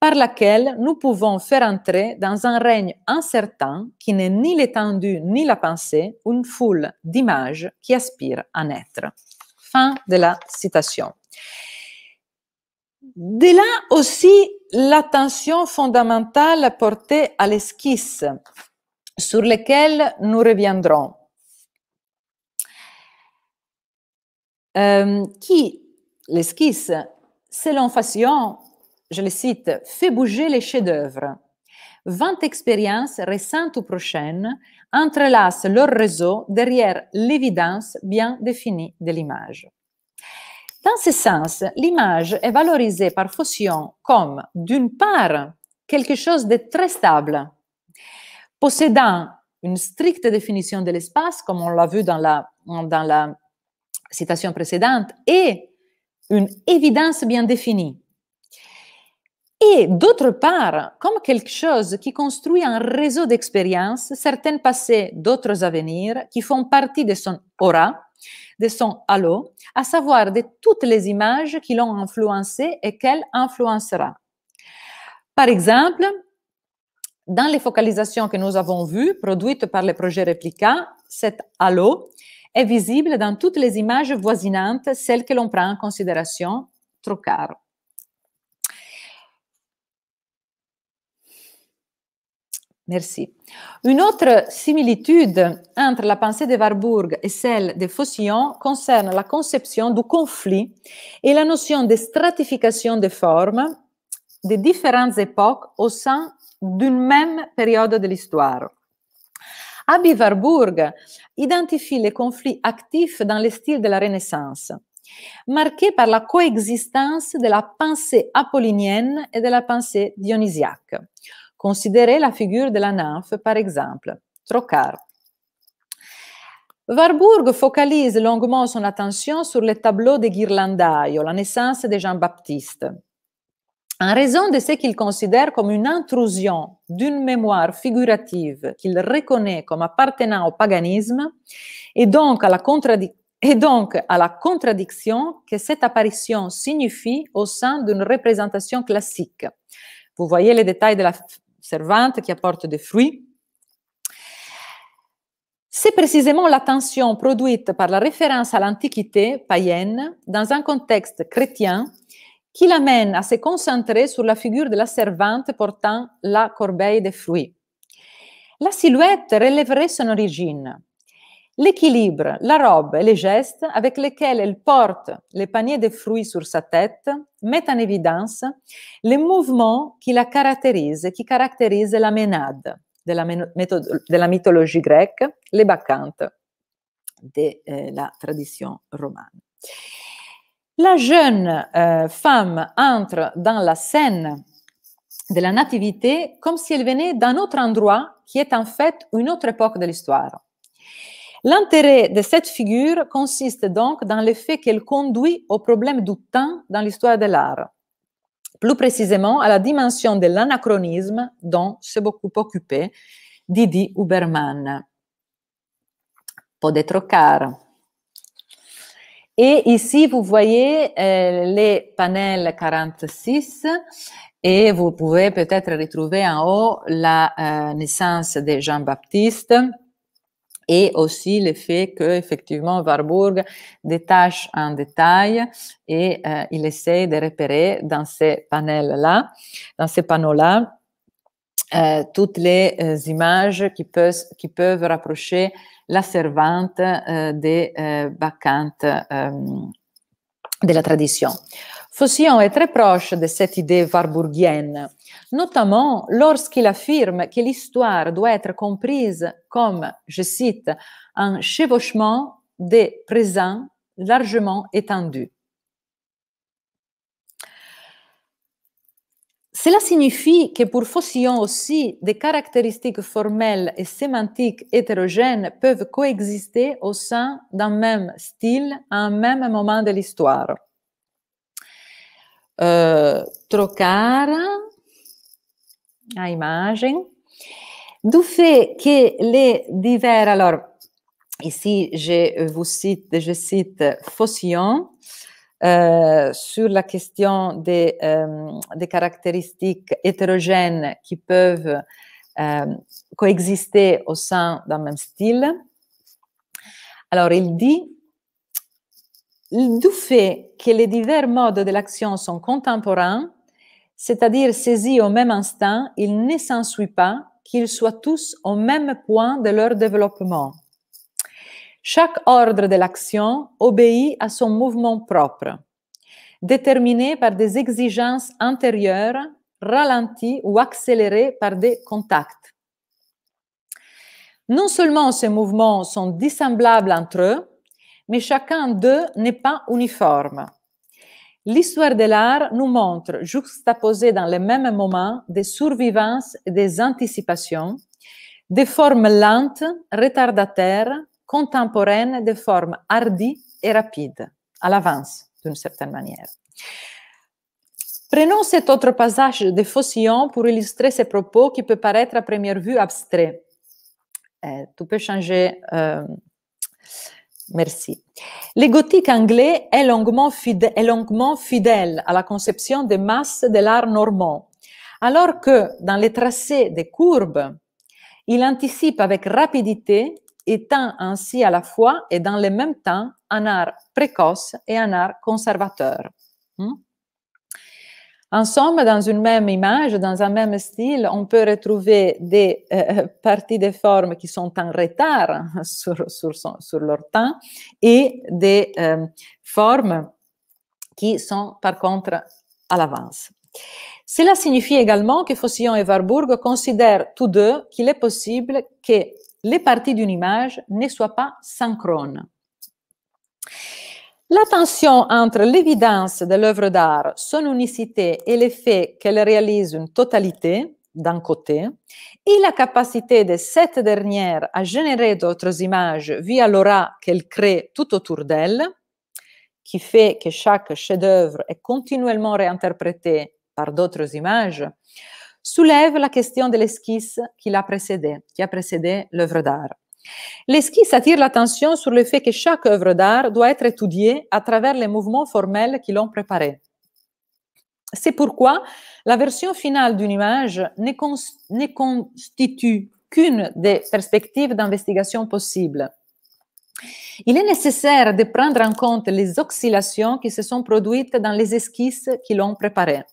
par laquelle nous pouvons faire entrer dans un règne incertain qui n'est ni l'étendue ni la pensée, une foule d'images qui aspirent à naître. Fin de la citation. De là aussi l'attention fondamentale portée à l'esquisse, sur laquelle nous reviendrons. Euh, qui l'esquisse, selon Fassion, je le cite, fait bouger les chefs-d'œuvre. Vingt expériences récentes ou prochaines entrelacent leur réseau derrière l'évidence bien définie de l'image. Dans ce sens, l'image est valorisée par Faucion comme, d'une part, quelque chose de très stable, possédant une stricte définition de l'espace, comme on l'a vu dans la citation précédente, est une évidence bien définie. Et d'autre part, comme quelque chose qui construit un réseau d'expériences, certaines passées, d'autres à venir, qui font partie de son aura, de son halo, à savoir de toutes les images qui l'ont influencé et qu'elle influencera. Par exemple, dans les focalisations que nous avons vues, produites par le projet Replica, cet halo est visible dans toutes les images voisinantes, celles que l'on prend en considération, trop tard. Merci. Une autre similitude entre la pensée de Warburg et celle de Faucillon concerne la conception du conflit et la notion de stratification des formes des différentes époques au sein d'une même période de l'histoire. Abby Warburg identifie les conflits actifs dans le style de la Renaissance, marqués par la coexistence de la pensée apollinienne et de la pensée dionysiaque. Considérez la figure de la nymphe, par exemple, Trocar. Warburg focalise longuement son attention sur les tableaux de Guirlandaio, la naissance de Jean-Baptiste en raison de ce qu'il considère comme une intrusion d'une mémoire figurative qu'il reconnaît comme appartenant au paganisme et donc à la, contradiction que cette apparition signifie au sein d'une représentation classique. Vous voyez les détails de la servante qui apporte des fruits. C'est précisément l'attention produite par la référence à l'Antiquité païenne dans un contexte chrétien qui l'amène à se concentrer sur la figure de la servante portant la corbeille de fruits. La silhouette relèverait son origine, l'équilibre, la robe et les gestes avec lesquels elle porte les paniers de fruits sur sa tête mettent en évidence les mouvements qui la caractérisent, qui caractérisent la ménade de la, méthode, de la mythologie grecque, les bacchantes de euh, la tradition romane. La jeune euh, femme entre dans la scène de la nativité comme si elle venait d'un autre endroit qui est en fait une autre époque de l'histoire. L'intérêt de cette figure consiste donc dans le fait qu'elle conduit au problème du temps dans l'histoire de l'art, plus précisément à la dimension de l'anachronisme dont s'est beaucoup occupé Didi Huberman. de trocar. Et ici, vous voyez euh, les panels 46 et vous pouvez peut-être retrouver en haut la euh, naissance de Jean-Baptiste et aussi le fait que effectivement Warburg détache en détail et euh, il essaie de repérer dans ces panels là, dans ces panneaux là euh, toutes les euh, images qui peuvent, qui peuvent rapprocher la servante euh, des bacchantes euh, de la tradition. Faucillon est très proche de cette idée warburgienne, notamment lorsqu'il affirme que l'histoire doit être comprise comme, je cite, un chevauchement des présents largement étendus ». Cela signifie que pour Faucillon aussi, des caractéristiques formelles et sémantiques hétérogènes peuvent coexister au sein d'un même style à un même moment de l'histoire. Euh, trocar à image. Du fait que les divers, alors ici je vous cite, je cite Faucillon, euh, sur la question euh, des, caractéristiques hétérogènes qui peuvent euh, coexister au sein d'un même style. Alors, il dit, du fait que les divers modes de l'action sont contemporains, c'est-à-dire saisis au même instant, il ne s'ensuit pas qu'ils soient tous au même point de leur développement. Chaque ordre de l'action obéit à son mouvement propre, déterminé par des exigences antérieures, ralenties ou accélérées par des contacts. Non seulement ces mouvements sont dissemblables entre eux, mais chacun d'eux n'est pas uniforme. L'histoire de l'art nous montre, juxtaposés dans les mêmes moments, des survivances et des anticipations, des formes lentes, retardataires, contemporaine de forme hardie et rapide, à l'avance d'une certaine manière. Prenons cet autre passage de Faucillon pour illustrer ces propos qui peut paraître à première vue abstrait. Euh, tout peut changer. Euh, merci. Les anglais est longuement, fidèle, est longuement fidèle à la conception des masses de l'art normand, alors que dans les tracés des courbes, il anticipe avec rapidité étant ainsi à la fois et dans le même temps un art précoce et un art conservateur. Hmm? En somme, dans une même image, dans un même style, on peut retrouver des euh, euh, parties des formes qui sont en retard sur, sur, leur temps et des euh, formes qui sont par contre à l'avance. Cela signifie également que Fossillon et Warburg considèrent tous deux qu'il est possible que les parties d'une image ne soient pas synchrones. La tension entre l'évidence de l'œuvre d'art, son unicité et l'effet qu'elle réalise une totalité, d'un côté, et la capacité de cette dernière à générer d'autres images via l'aura qu'elle crée tout autour d'elle, qui fait que chaque chef-d'œuvre est continuellement réinterprété par d'autres images, soulève la question de l'esquisse qui l'a précédé, qui a précédé l'œuvre d'art. L'esquisse attire l'attention sur le fait que chaque œuvre d'art doit être étudiée à travers les mouvements formels qui l'ont préparée. C'est pourquoi la version finale d'une image ne, constitue qu'une des perspectives d'investigation possibles. Il est nécessaire de prendre en compte les oscillations qui se sont produites dans les esquisses qui l'ont préparée.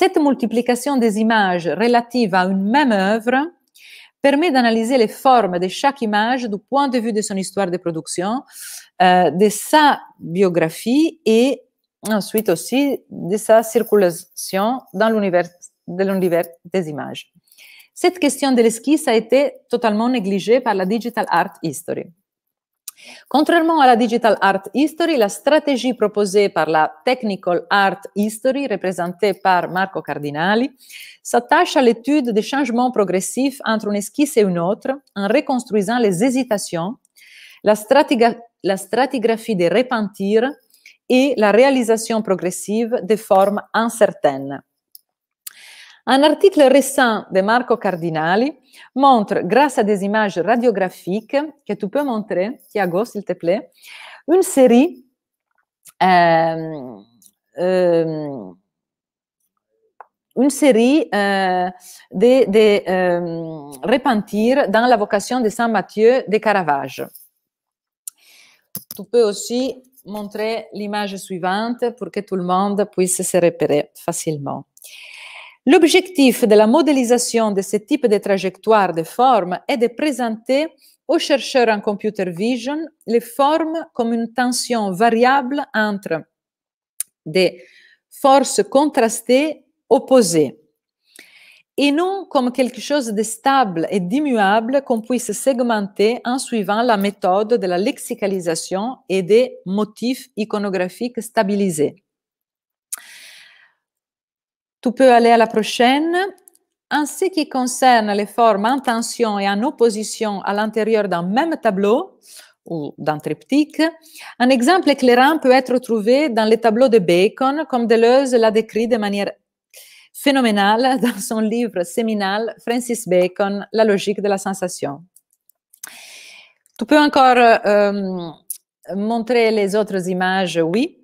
Cette multiplication des images relatives à une même œuvre permet d'analyser les formes de chaque image du point de vue de son histoire de production, euh, de sa biographie et ensuite aussi de sa circulation dans l'univers des images. Cette question de l'esquisse a été totalement négligée par la Digital Art History. Contrairement à la Digital Art History, la stratégie proposée par la Technical Art History, représentée par Marco Cardinali, s'attache à l'étude des changements progressifs entre une esquisse et une autre en reconstruisant les hésitations, la, stratigraphie des repentirs et la réalisation progressive des formes incertaines. Un article récent de Marco Cardinali montre, grâce à des images radiographiques que tu peux montrer, Thiago, s'il te plaît, une série euh, euh, une série de, euh, de repentir dans la vocation de Saint Matthieu de Caravage. Tu peux aussi montrer l'image suivante pour que tout le monde puisse se repérer facilement. L'objectif de la modélisation de ce type de trajectoire de forme est de présenter aux chercheurs en computer vision les formes comme une tension variable entre des forces contrastées opposées et non comme quelque chose de stable et d'immuable qu'on puisse segmenter en suivant la méthode de la lexicalisation et des motifs iconographiques stabilisés. Tu peux aller à la prochaine. En ce qui concerne les formes en tension et en opposition à l'intérieur d'un même tableau ou d'un triptyque, un exemple éclairant peut être trouvé dans les tableaux de Bacon, comme Deleuze l'a décrit de manière phénoménale dans son livre séminal Francis Bacon, La logique de la sensation. Tu peux encore euh, montrer les autres images, oui.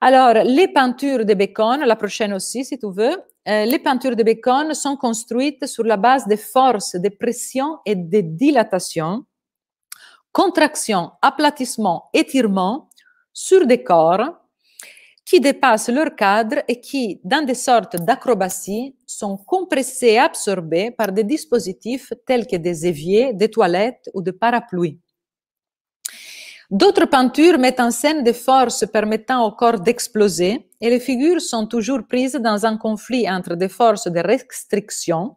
Alors, les peintures de Bacon, la prochaine aussi, si tu veux, euh, les peintures de Bacon sont construites sur la base des forces de pression et de dilatation, contraction, aplatissement, étirement sur des corps qui dépassent leur cadre et qui, dans des sortes d'acrobaties, sont compressés et absorbés par des dispositifs tels que des éviers, des toilettes ou des parapluies. D'autres peintures mettent en scène des forces permettant au corps d'exploser et les figures sont toujours prises dans un conflit entre des forces de restriction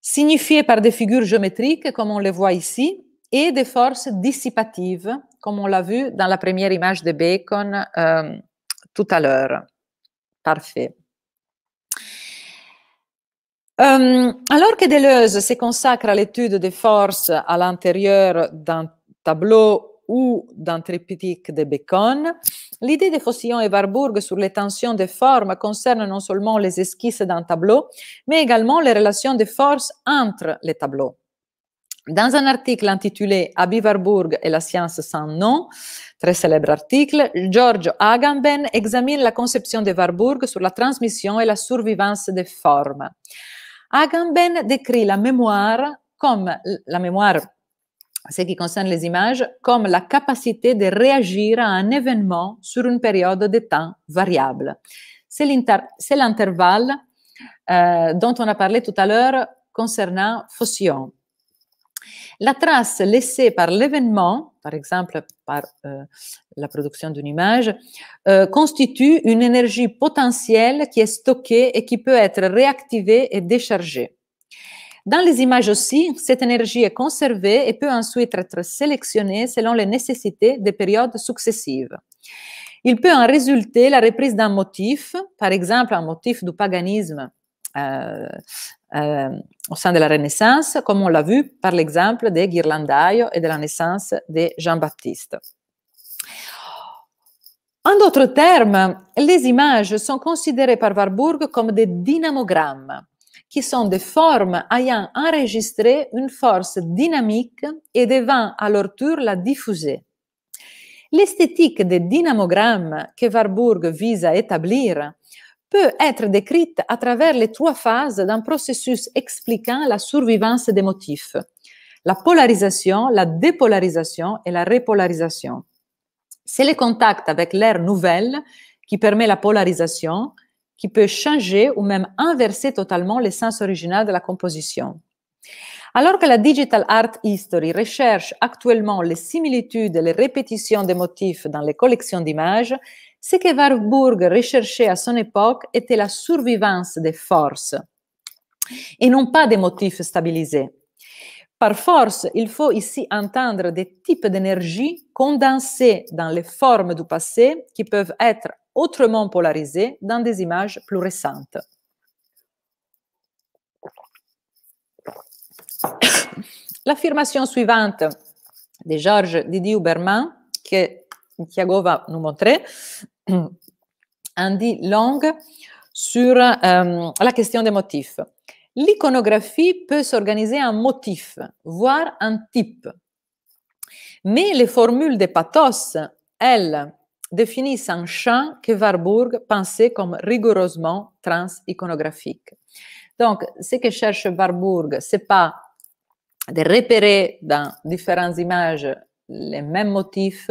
signifiées par des figures géométriques, comme on les voit ici, et des forces dissipatives, comme on l'a vu dans la première image de Bacon euh, tout à l'heure. Parfait. Euh, alors que Deleuze se consacre à l'étude des forces à l'intérieur d'un tableau ou d'un de Bacon. L'idée de Fossion et Warburg sur les tensions de forme concerne non seulement les esquisses d'un tableau, mais également les relations de force entre les tableaux. Dans un article intitulé À Warburg et la science sans nom, très célèbre article, George Agamben examine la conception de Warburg sur la transmission et la survivance des formes. Agamben décrit la mémoire comme la mémoire ce qui concerne les images, comme la capacité de réagir à un événement sur une période de temps variable. C'est l'intervalle euh, dont on a parlé tout à l'heure concernant Fossion. La trace laissée par l'événement, par exemple par euh, la production d'une image, euh, constitue une énergie potentielle qui est stockée et qui peut être réactivée et déchargée. Dans les images aussi, cette énergie est conservée et peut ensuite être sélectionnée selon les nécessités des périodes successives. Il peut en résulter la reprise d'un motif, par exemple un motif du paganisme euh, euh, au sein de la Renaissance, comme on l'a vu par l'exemple des Ghirlandaio et de la naissance de Jean-Baptiste. En d'autres termes, les images sont considérées par Warburg comme des dynamogrammes qui sont des formes ayant enregistré une force dynamique et devant à leur tour la diffuser. L'esthétique des dynamogrammes que Warburg vise à établir peut être décrite à travers les trois phases d'un processus expliquant la survivance des motifs, la polarisation, la dépolarisation et la repolarisation. C'est le contact avec l'air nouvelle qui permet la polarisation, qui peut changer ou même inverser totalement l'essence originale de la composition. Alors que la Digital Art History recherche actuellement les similitudes et les répétitions des motifs dans les collections d'images, ce que Warburg recherchait à son époque était la survivance des forces et non pas des motifs stabilisés. Par force, il faut ici entendre des types d'énergie condensées dans les formes du passé qui peuvent être autrement polarisées dans des images plus récentes. L'affirmation suivante de Georges didier Huberman, que Thiago va nous montrer, en dit long sur euh, la question des motifs. L'iconographie peut s'organiser en motif, voire en type, Mais les formules de pathos, elles, définissent un champ que Warburg pensait comme rigoureusement trans-iconographique. Donc, ce que cherche Warburg, c'est pas de repérer dans différentes images les mêmes motifs,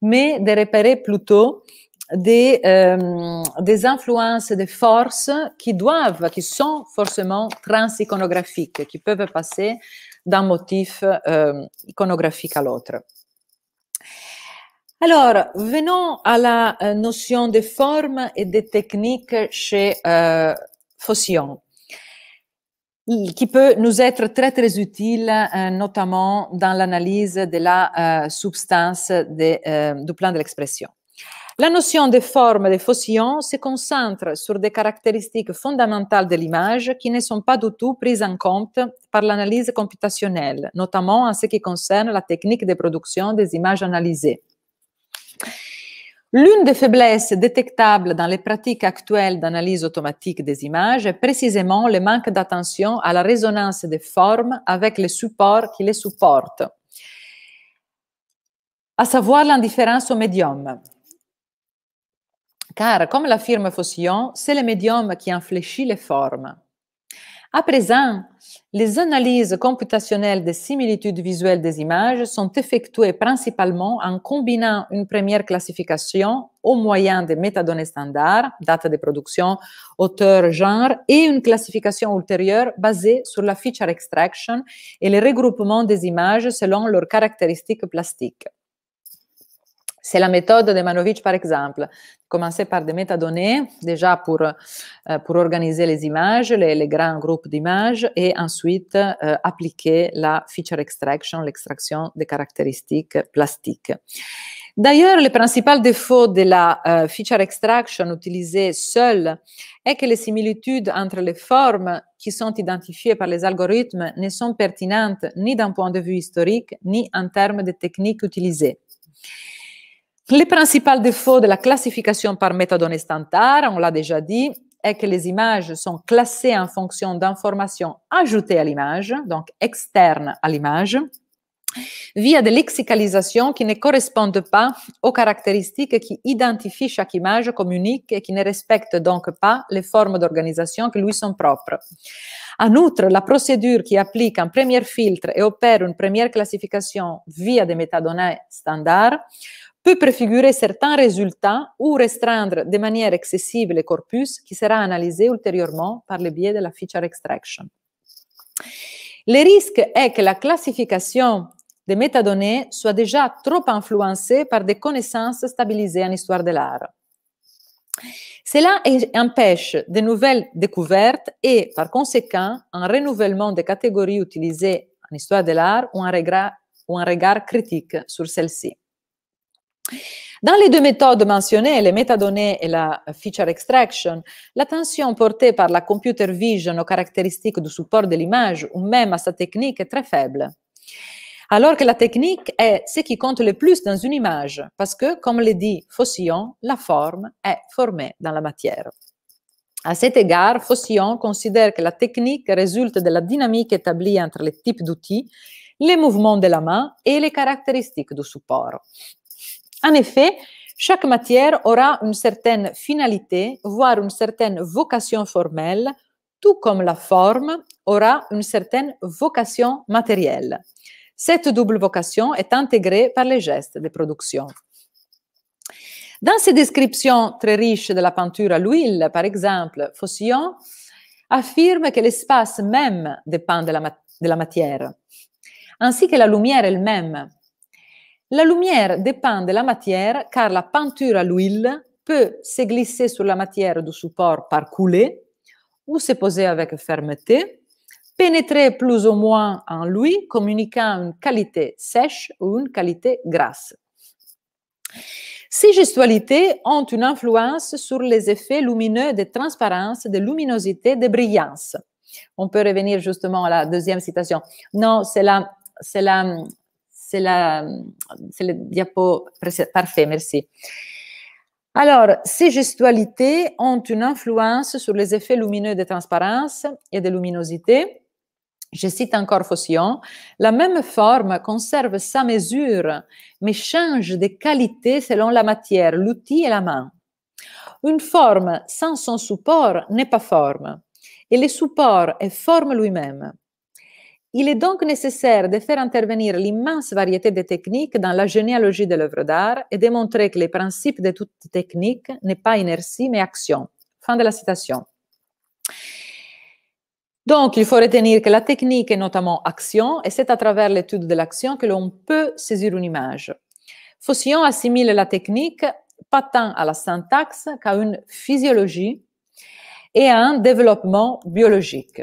mais de repérer plutôt euh, des, influences, des forces qui doivent, qui sont forcément transiconographiques, qui peuvent passer d'un motif euh, iconographique à l'autre. Alors, venons à la euh, notion de forme et de technique chez euh, qui peut nous être très très utile, notamment dans l'analyse de la substance du plan de l'expression. La notion de forme des faucillons se concentre sur des caractéristiques fondamentales de l'image qui ne sont pas du tout prises en compte par l'analyse computationnelle, notamment en ce qui concerne la technique de production des images analysées. L'une des faiblesses détectables dans les pratiques actuelles d'analyse automatique des images est précisément le manque d'attention à la résonance des formes avec les supports qui les supportent, à savoir l'indifférence au médium car comme l'affirme Faucillon, c'est le médium qui infléchit les formes. À présent, les analyses computationnelles des similitudes visuelles des images sont effectuées principalement en combinant une première classification au moyen des métadonnées standards, date de production, auteur, genre, et une classification ultérieure basée sur la feature extraction et le regroupement des images selon leurs caractéristiques plastiques. C'est la méthode de Manovich par exemple. Commencer par des métadonnées, déjà pour, euh, organiser les images, les, grands groupes d'images, et ensuite euh, appliquer la feature extraction, l'extraction des caractéristiques plastiques. D'ailleurs, le principal défaut de la euh, feature extraction utilisée seule est que les similitudes entre les formes qui sont identifiées par les algorithmes ne sont pertinentes ni d'un point de vue historique, ni en termes de techniques utilisées. Le principal défaut de la classification par métadonnées standard, on l'a déjà dit, est que les images sont classées en fonction d'informations ajoutées à l'image, donc externes à l'image, via des lexicalisations qui ne correspondent pas aux caractéristiques qui identifient chaque image comme unique et qui ne respectent donc pas les formes d'organisation qui lui sont propres. En outre, la procédure qui applique un premier filtre et opère une première classification via des métadonnées standard peut préfigurer certains résultats ou restreindre de manière excessive le corpus qui sera analysé ultérieurement par le biais de la feature extraction. Le risque est que la classification des métadonnées soit déjà trop influencée par des connaissances stabilisées en histoire de l'art. Cela empêche de nouvelles découvertes et, par conséquent, un renouvellement des catégories utilisées en histoire de l'art ou, un regard critique sur celles-ci. Dans les deux méthodes mentionnées, les métadonnées et la feature extraction, l'attention portée par la computer vision aux caractéristiques du support de l'image ou même à sa technique est très faible. Alors que la technique est ce qui compte le plus dans une image, parce que, comme le dit Faucillon, la forme est formée dans la matière. À cet égard, Faucillon considère que la technique résulte de la dynamique établie entre les types d'outils, les mouvements de la main et les caractéristiques du support. En effet, chaque matière aura une certaine finalité, voire une certaine vocation formelle, tout comme la forme aura une certaine vocation matérielle. Cette double vocation est intégrée par les gestes de production. Dans ses descriptions très riches de la peinture à l'huile, par exemple, Faucillon affirme que l'espace même dépend de la matière, ainsi que la lumière elle-même la lumière dépend de la matière car la peinture à l'huile peut se glisser sur la matière du support par couler ou se poser avec fermeté, pénétrer plus ou moins en lui, communiquant une qualité sèche ou une qualité grasse. Ces gestualités ont une influence sur les effets lumineux de transparence, de luminosité, de brillance. On peut revenir justement à la deuxième citation. Non, c'est la, c'est la, c'est le diapo parfait, merci. Alors, ces gestualités ont une influence sur les effets lumineux de transparence et de luminosité. Je cite encore Faucillon, la même forme conserve sa mesure, mais change de qualité selon la matière, l'outil et la main. Une forme sans son support n'est pas forme, et le support est forme lui-même. Il est donc nécessaire de faire intervenir l'immense variété de techniques dans la généalogie de l'œuvre d'art et démontrer que les principes de toute technique n'est pas inertie mais action. Fin de la citation. Donc, il faut retenir que la technique est notamment action, et c'est à travers l'étude de l'action que l'on peut saisir une image. Faucillon assimile la technique pas tant à la syntaxe qu'à une physiologie et à un développement biologique.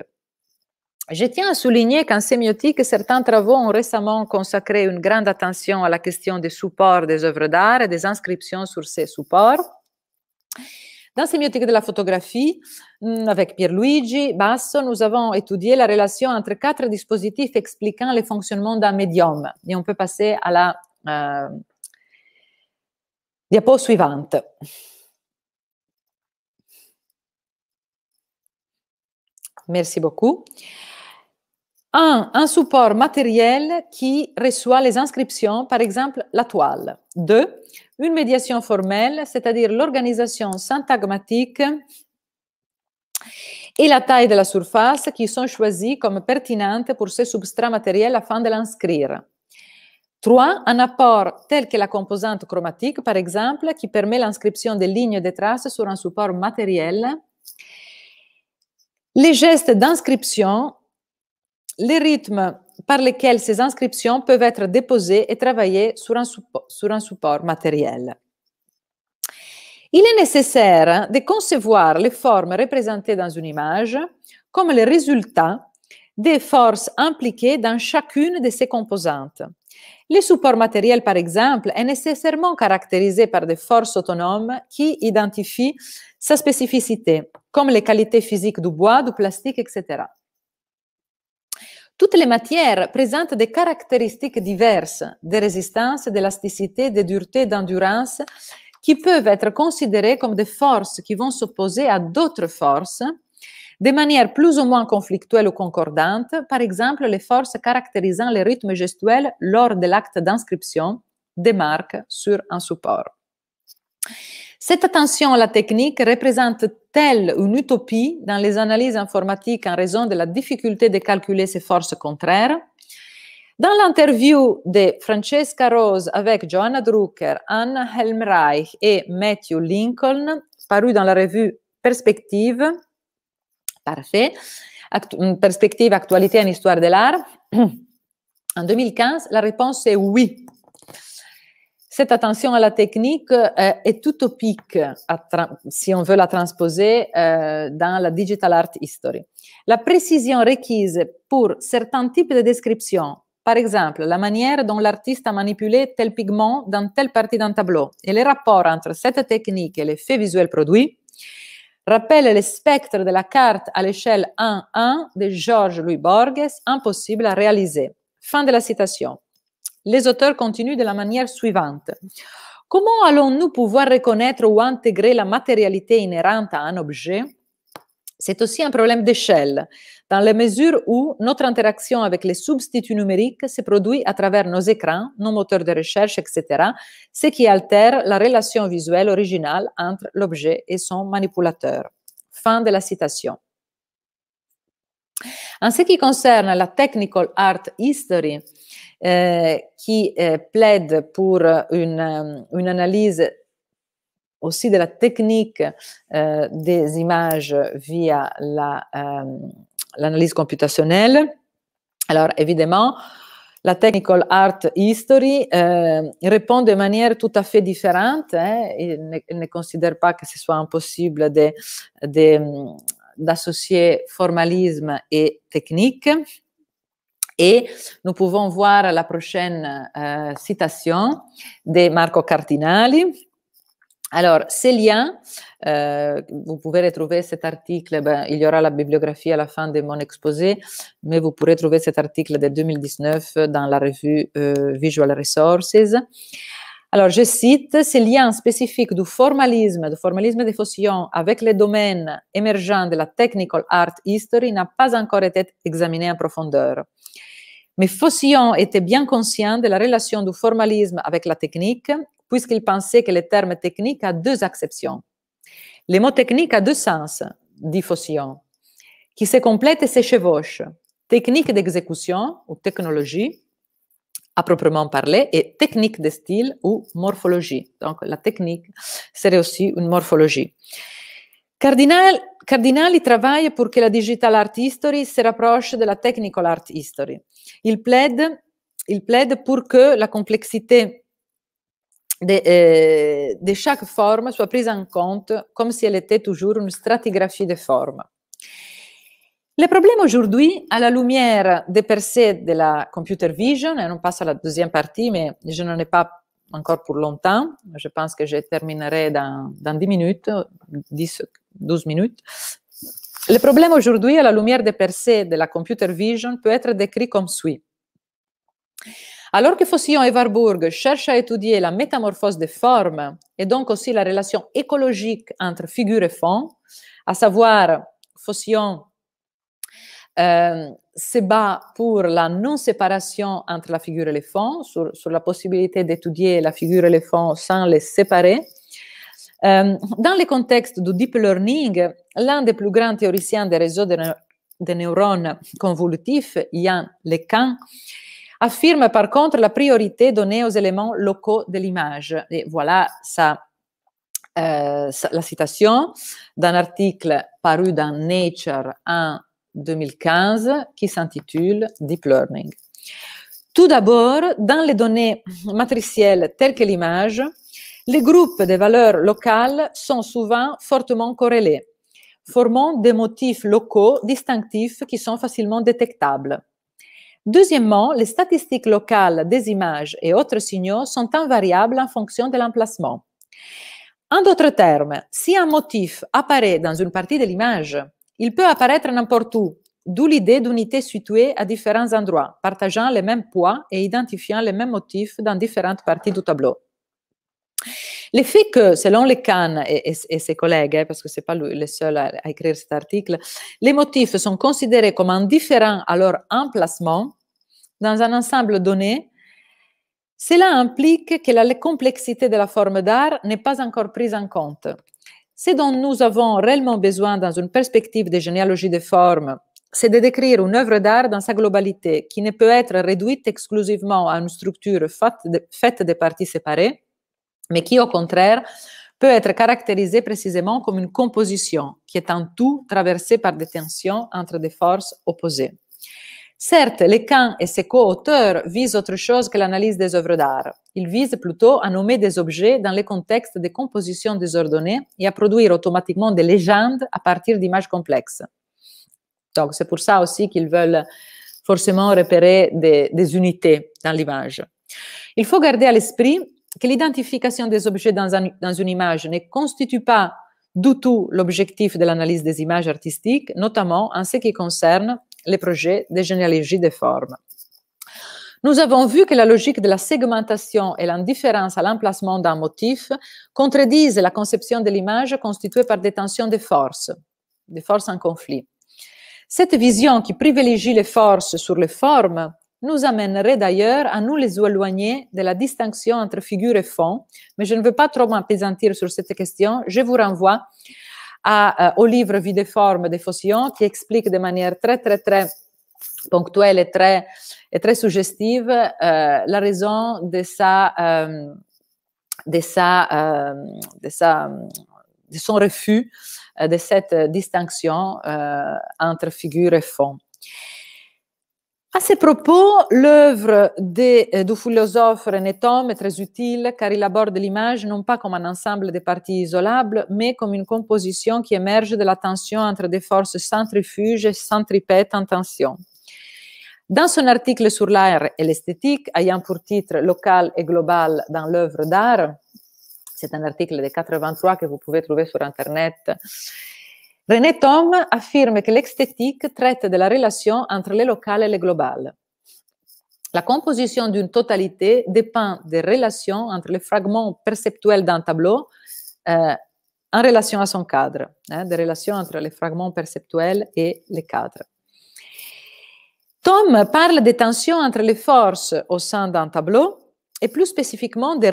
Je tiens à souligner qu'en sémiotique, certains travaux ont récemment consacré une grande attention à la question des supports des œuvres d'art et des inscriptions sur ces supports. Dans Sémiotique de la photographie, mm, avec Pierluigi Basso, nous avons étudié la relation entre quatre dispositifs expliquant le fonctionnement d'un médium. Et on peut passer à la euh, diapo suivante. Merci beaucoup. Un, un support matériel qui reçoit les inscriptions, par exemple la toile. Deux, une médiation formelle, c'est-à-dire l'organisation syntagmatique et la taille de la surface qui sont choisies comme pertinentes pour ce substrat matériel afin de l'inscrire. Trois, Un apport tel que la composante chromatique, par exemple, qui permet l'inscription des lignes de traces sur un support matériel. Les gestes d'inscription les rythmes par lesquels ces inscriptions peuvent être déposées et travaillées sur un, support, matériel. Il est nécessaire de concevoir les formes représentées dans une image comme le résultat des forces impliquées dans chacune de ces composantes. Le support matériel, par exemple, est nécessairement caractérisé par des forces autonomes qui identifient sa spécificité, comme les qualités physiques du bois, du plastique, etc. Toutes les matières présentent des caractéristiques diverses de résistance, d'élasticité, de dureté, d'endurance, qui peuvent être considérées comme des forces qui vont s'opposer à d'autres forces de manière plus ou moins conflictuelle ou concordante, par exemple les forces caractérisant les rythmes gestuels lors de l'acte d'inscription des marques sur un support. Cette attention à la technique représente-t-elle une utopie dans les analyses informatiques en raison de la difficulté de calculer ses forces contraires dans l'interview de Francesca Rose avec Joanna Drucker, Anna Helmreich et Matthew Lincoln, parue dans la revue Perspective, parfait, Perspective, actualité en histoire de l'art, en 2015, la réponse est oui cette attention à la technique euh, est utopique si on veut la transposer euh, dans la digital art history. La précision requise pour certains types de descriptions, par exemple la manière dont l'artiste a manipulé tel pigment dans telle partie d'un tableau et les rapports entre cette technique et l'effet visuel produit, rappelle les spectres de la carte à l'échelle 1-1 de Georges Louis Borges, impossible à réaliser. Fin de la citation les auteurs continuent de la manière suivante. Comment allons-nous pouvoir reconnaître ou intégrer la matérialité inhérente à un objet C'est aussi un problème d'échelle, dans la mesure où notre interaction avec les substituts numériques se produit à travers nos écrans, nos moteurs de recherche, etc., ce qui altère la relation visuelle originale entre l'objet et son manipulateur. Fin de la citation. En ce qui concerne la Technical Art History, euh, qui euh, plaide pour euh, une, analyse aussi de la technique des images via l'analyse computationnelle. Alors évidemment, la Technical Art History répond de manière tout à fait différente. Hein, ne, ne, considère pas que ce soit impossible d'associer formalisme et technique. Et nous pouvons voir la prochaine euh, citation de Marco Cardinali. Alors, ces liens, euh, vous pouvez retrouver cet article, ben, il y aura la bibliographie à la fin de mon exposé, mais vous pourrez trouver cet article de 2019 dans la revue euh, Visual Resources. Alors, je cite, ces liens spécifiques du formalisme, du formalisme des fossillons avec les domaines émergents de la technical art history n'a pas encore été examiné en profondeur. Mais Faucillon était bien conscient de la relation du formalisme avec la technique, puisqu'il pensait que le terme technique a deux acceptions. Le mot technique a deux sens, dit Faucillon, qui se complètent et se chevauchent. Technique d'exécution ou technologie, à proprement parler, et technique de style ou morphologie. Donc la technique serait aussi une morphologie. Cardinal, Cardinali travaille pour que la Digital Art History si rapproche della Technical Art History. Il plaide, il plaide pour la complexité de, euh, de, chaque forme soit prise en compte comme si elle était toujours une stratigraphie de forme. Le problème aujourd'hui, à la lumière de per sé della computer vision, e non passo alla la deuxième partie, mais je n'en ai pas encore pour longtemps. Je pense que je terminerai dans, dix 10 minutes, 10, 12 minutes. Le problème aujourd'hui, à la lumière des percées de la computer vision, peut être décrit comme suit. Alors que Fossillon et Warburg cherchent à étudier la métamorphose des formes et donc aussi la relation écologique entre figure et fond, à savoir Warburg euh, se bat pour la non-séparation entre la figure et les fonds, sur, la possibilité d'étudier la figure et les fonds sans les séparer. Euh, dans le contexte du deep learning, l'un des plus grands théoriciens des réseaux de, neurones convolutifs, Ian LeCun, affirme par contre la priorité donnée aux éléments locaux de l'image. Et voilà euh, la citation d'un article paru dans Nature en 2015 qui s'intitule Deep Learning. Tout d'abord, dans les données matricielles telles que l'image, les groupes de valeurs locales sont souvent fortement corrélés, formant des motifs locaux distinctifs qui sont facilement détectables. Deuxièmement, les statistiques locales des images et autres signaux sont invariables en fonction de l'emplacement. En d'autres termes, si un motif apparaît dans une partie de l'image il peut apparaître n'importe où, d'où l'idée d'unités situées à différents endroits, partageant les mêmes poids et identifiant les mêmes motifs dans différentes parties du tableau. L'effet que, selon les Kahn et, ses collègues, hein, parce que ce n'est pas le, seul à, écrire cet article, les motifs sont considérés comme indifférents à leur emplacement dans un ensemble donné. Cela implique que la complexité de la forme d'art n'est pas encore prise en compte. Ce dont nous avons réellement besoin dans une perspective de généalogie des formes, c'est de décrire une œuvre d'art dans sa globalité, qui ne peut être réduite exclusivement à une structure faite de, parties séparées, mais qui, au contraire, peut être caractérisée précisément comme une composition, qui est en tout traversée par des tensions entre des forces opposées. Certes, les camps et ses co-auteurs visent autre chose que l'analyse des œuvres d'art. Ils visent plutôt à nommer des objets dans les contextes des compositions désordonnées et à produire automatiquement des légendes à partir d'images complexes. Donc, c'est pour ça aussi qu'ils veulent forcément repérer des, unités dans l'image. Il faut garder à l'esprit que l'identification des objets dans une image ne constitue pas du tout l'objectif de l'analyse des images artistiques, notamment en ce qui concerne les projets de généalogie des formes. Nous avons vu que la logique de la segmentation et l'indifférence à l'emplacement d'un motif contredisent la conception de l'image constituée par des tensions de force, des forces en conflit. Cette vision qui privilégie les forces sur les formes nous amènerait d'ailleurs à nous les éloigner de la distinction entre figure et fond, mais je ne veux pas trop m'apaisantir sur cette question, je vous renvoie au livre Vie des formes de Faucillon qui explique de manière très, très, très ponctuelle et très, et très suggestive eh, la raison de sa, ehm, ehm, de, sa, de, de son refus eh, de cette distinction eh, entre figure et fond. À ce propos, l'œuvre euh, du philosophe René Thom est très utile car il aborde l'image non pas comme un ensemble de parties isolables, mais comme une composition qui émerge de la tension entre des forces centrifuges et centripètes en tension. Dans son article sur l'art et l'esthétique, ayant pour titre Local et global dans l'œuvre d'art, c'est un article de 83 que vous pouvez trouver sur Internet René Thom affirme que l'esthétique traite de la relation entre le local et le global. La composition d'une totalité dépend des relations entre les fragments perceptuels d'un tableau euh, en relation à son cadre, hein, des relations entre les fragments perceptuels et les cadres. Tom parle des tensions entre les forces au sein d'un tableau et plus spécifiquement des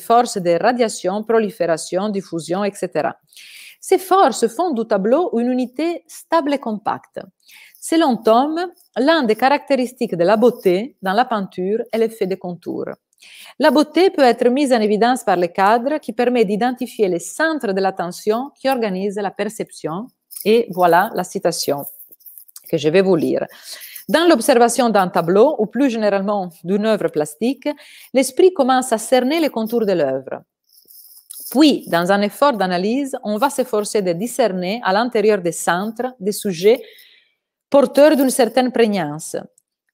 forces de radiation, prolifération, diffusion, etc. Ces forces font du tableau une unité stable et compacte. Selon Tom, l'un des caractéristiques de la beauté dans la peinture est l'effet des contours. La beauté peut être mise en évidence par le cadre qui permet d'identifier les centres de l'attention qui organisent la perception. Et voilà la citation que je vais vous lire. Dans l'observation d'un tableau, ou plus généralement d'une œuvre plastique, l'esprit commence à cerner les contours de l'œuvre. Puis, dans un effort d'analyse, on va s'efforcer de discerner à l'intérieur des centres des sujets porteurs d'une certaine prégnance.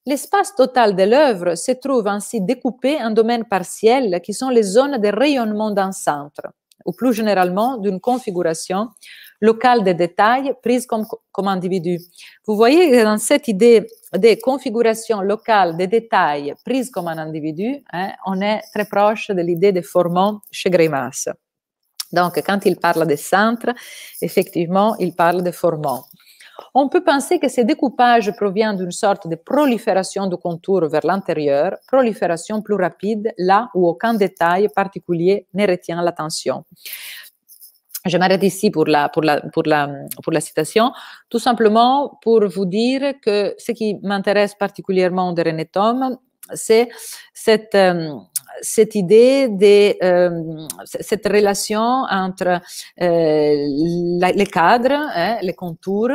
L'espace total de l'œuvre se trouve ainsi découpé en domaines partiels qui sont les zones de rayonnement d'un centre ou plus généralement d'une configuration locale des détails prise comme, individu. Vous voyez que dans cette idée des configurations locales des détails prises comme un individu, hein, on est très proche de l'idée de formant chez grimace. Donc, quand il parle des centres, effectivement, il parle de formant on peut penser que ces découpages provient d'une sorte de prolifération de contours vers l'intérieur, prolifération plus rapide là où aucun détail particulier ne retient l'attention. Je m'arrête ici pour la, pour, la, pour, la, pour la citation, tout simplement pour vous dire que ce qui m'intéresse particulièrement de René Thom, c'est cette, euh, cette idée de euh, cette relation entre euh, les cadres, hein, les contours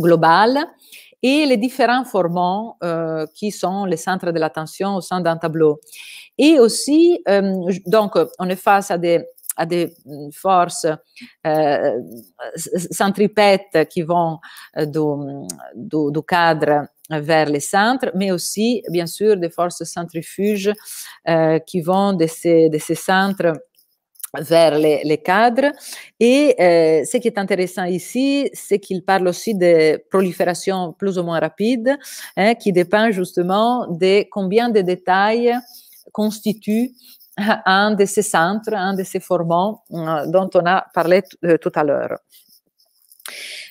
globale et les différents formants euh, qui sont les centres de l'attention au sein d'un tableau. Et aussi, euh, donc, on est face à des, à des euh, forces euh, centripètes qui vont du, cadre vers les centres, mais aussi, bien sûr, des forces centrifuges qui vont de ces, de ces centres vers les, cadres. Et euh, ce qui est intéressant ici, c'est qu'il parle aussi de prolifération plus ou moins rapide, hein, qui dépend justement de combien de détails constituent un de ces centres, un de ces formants euh, dont on a parlé euh, tout à l'heure.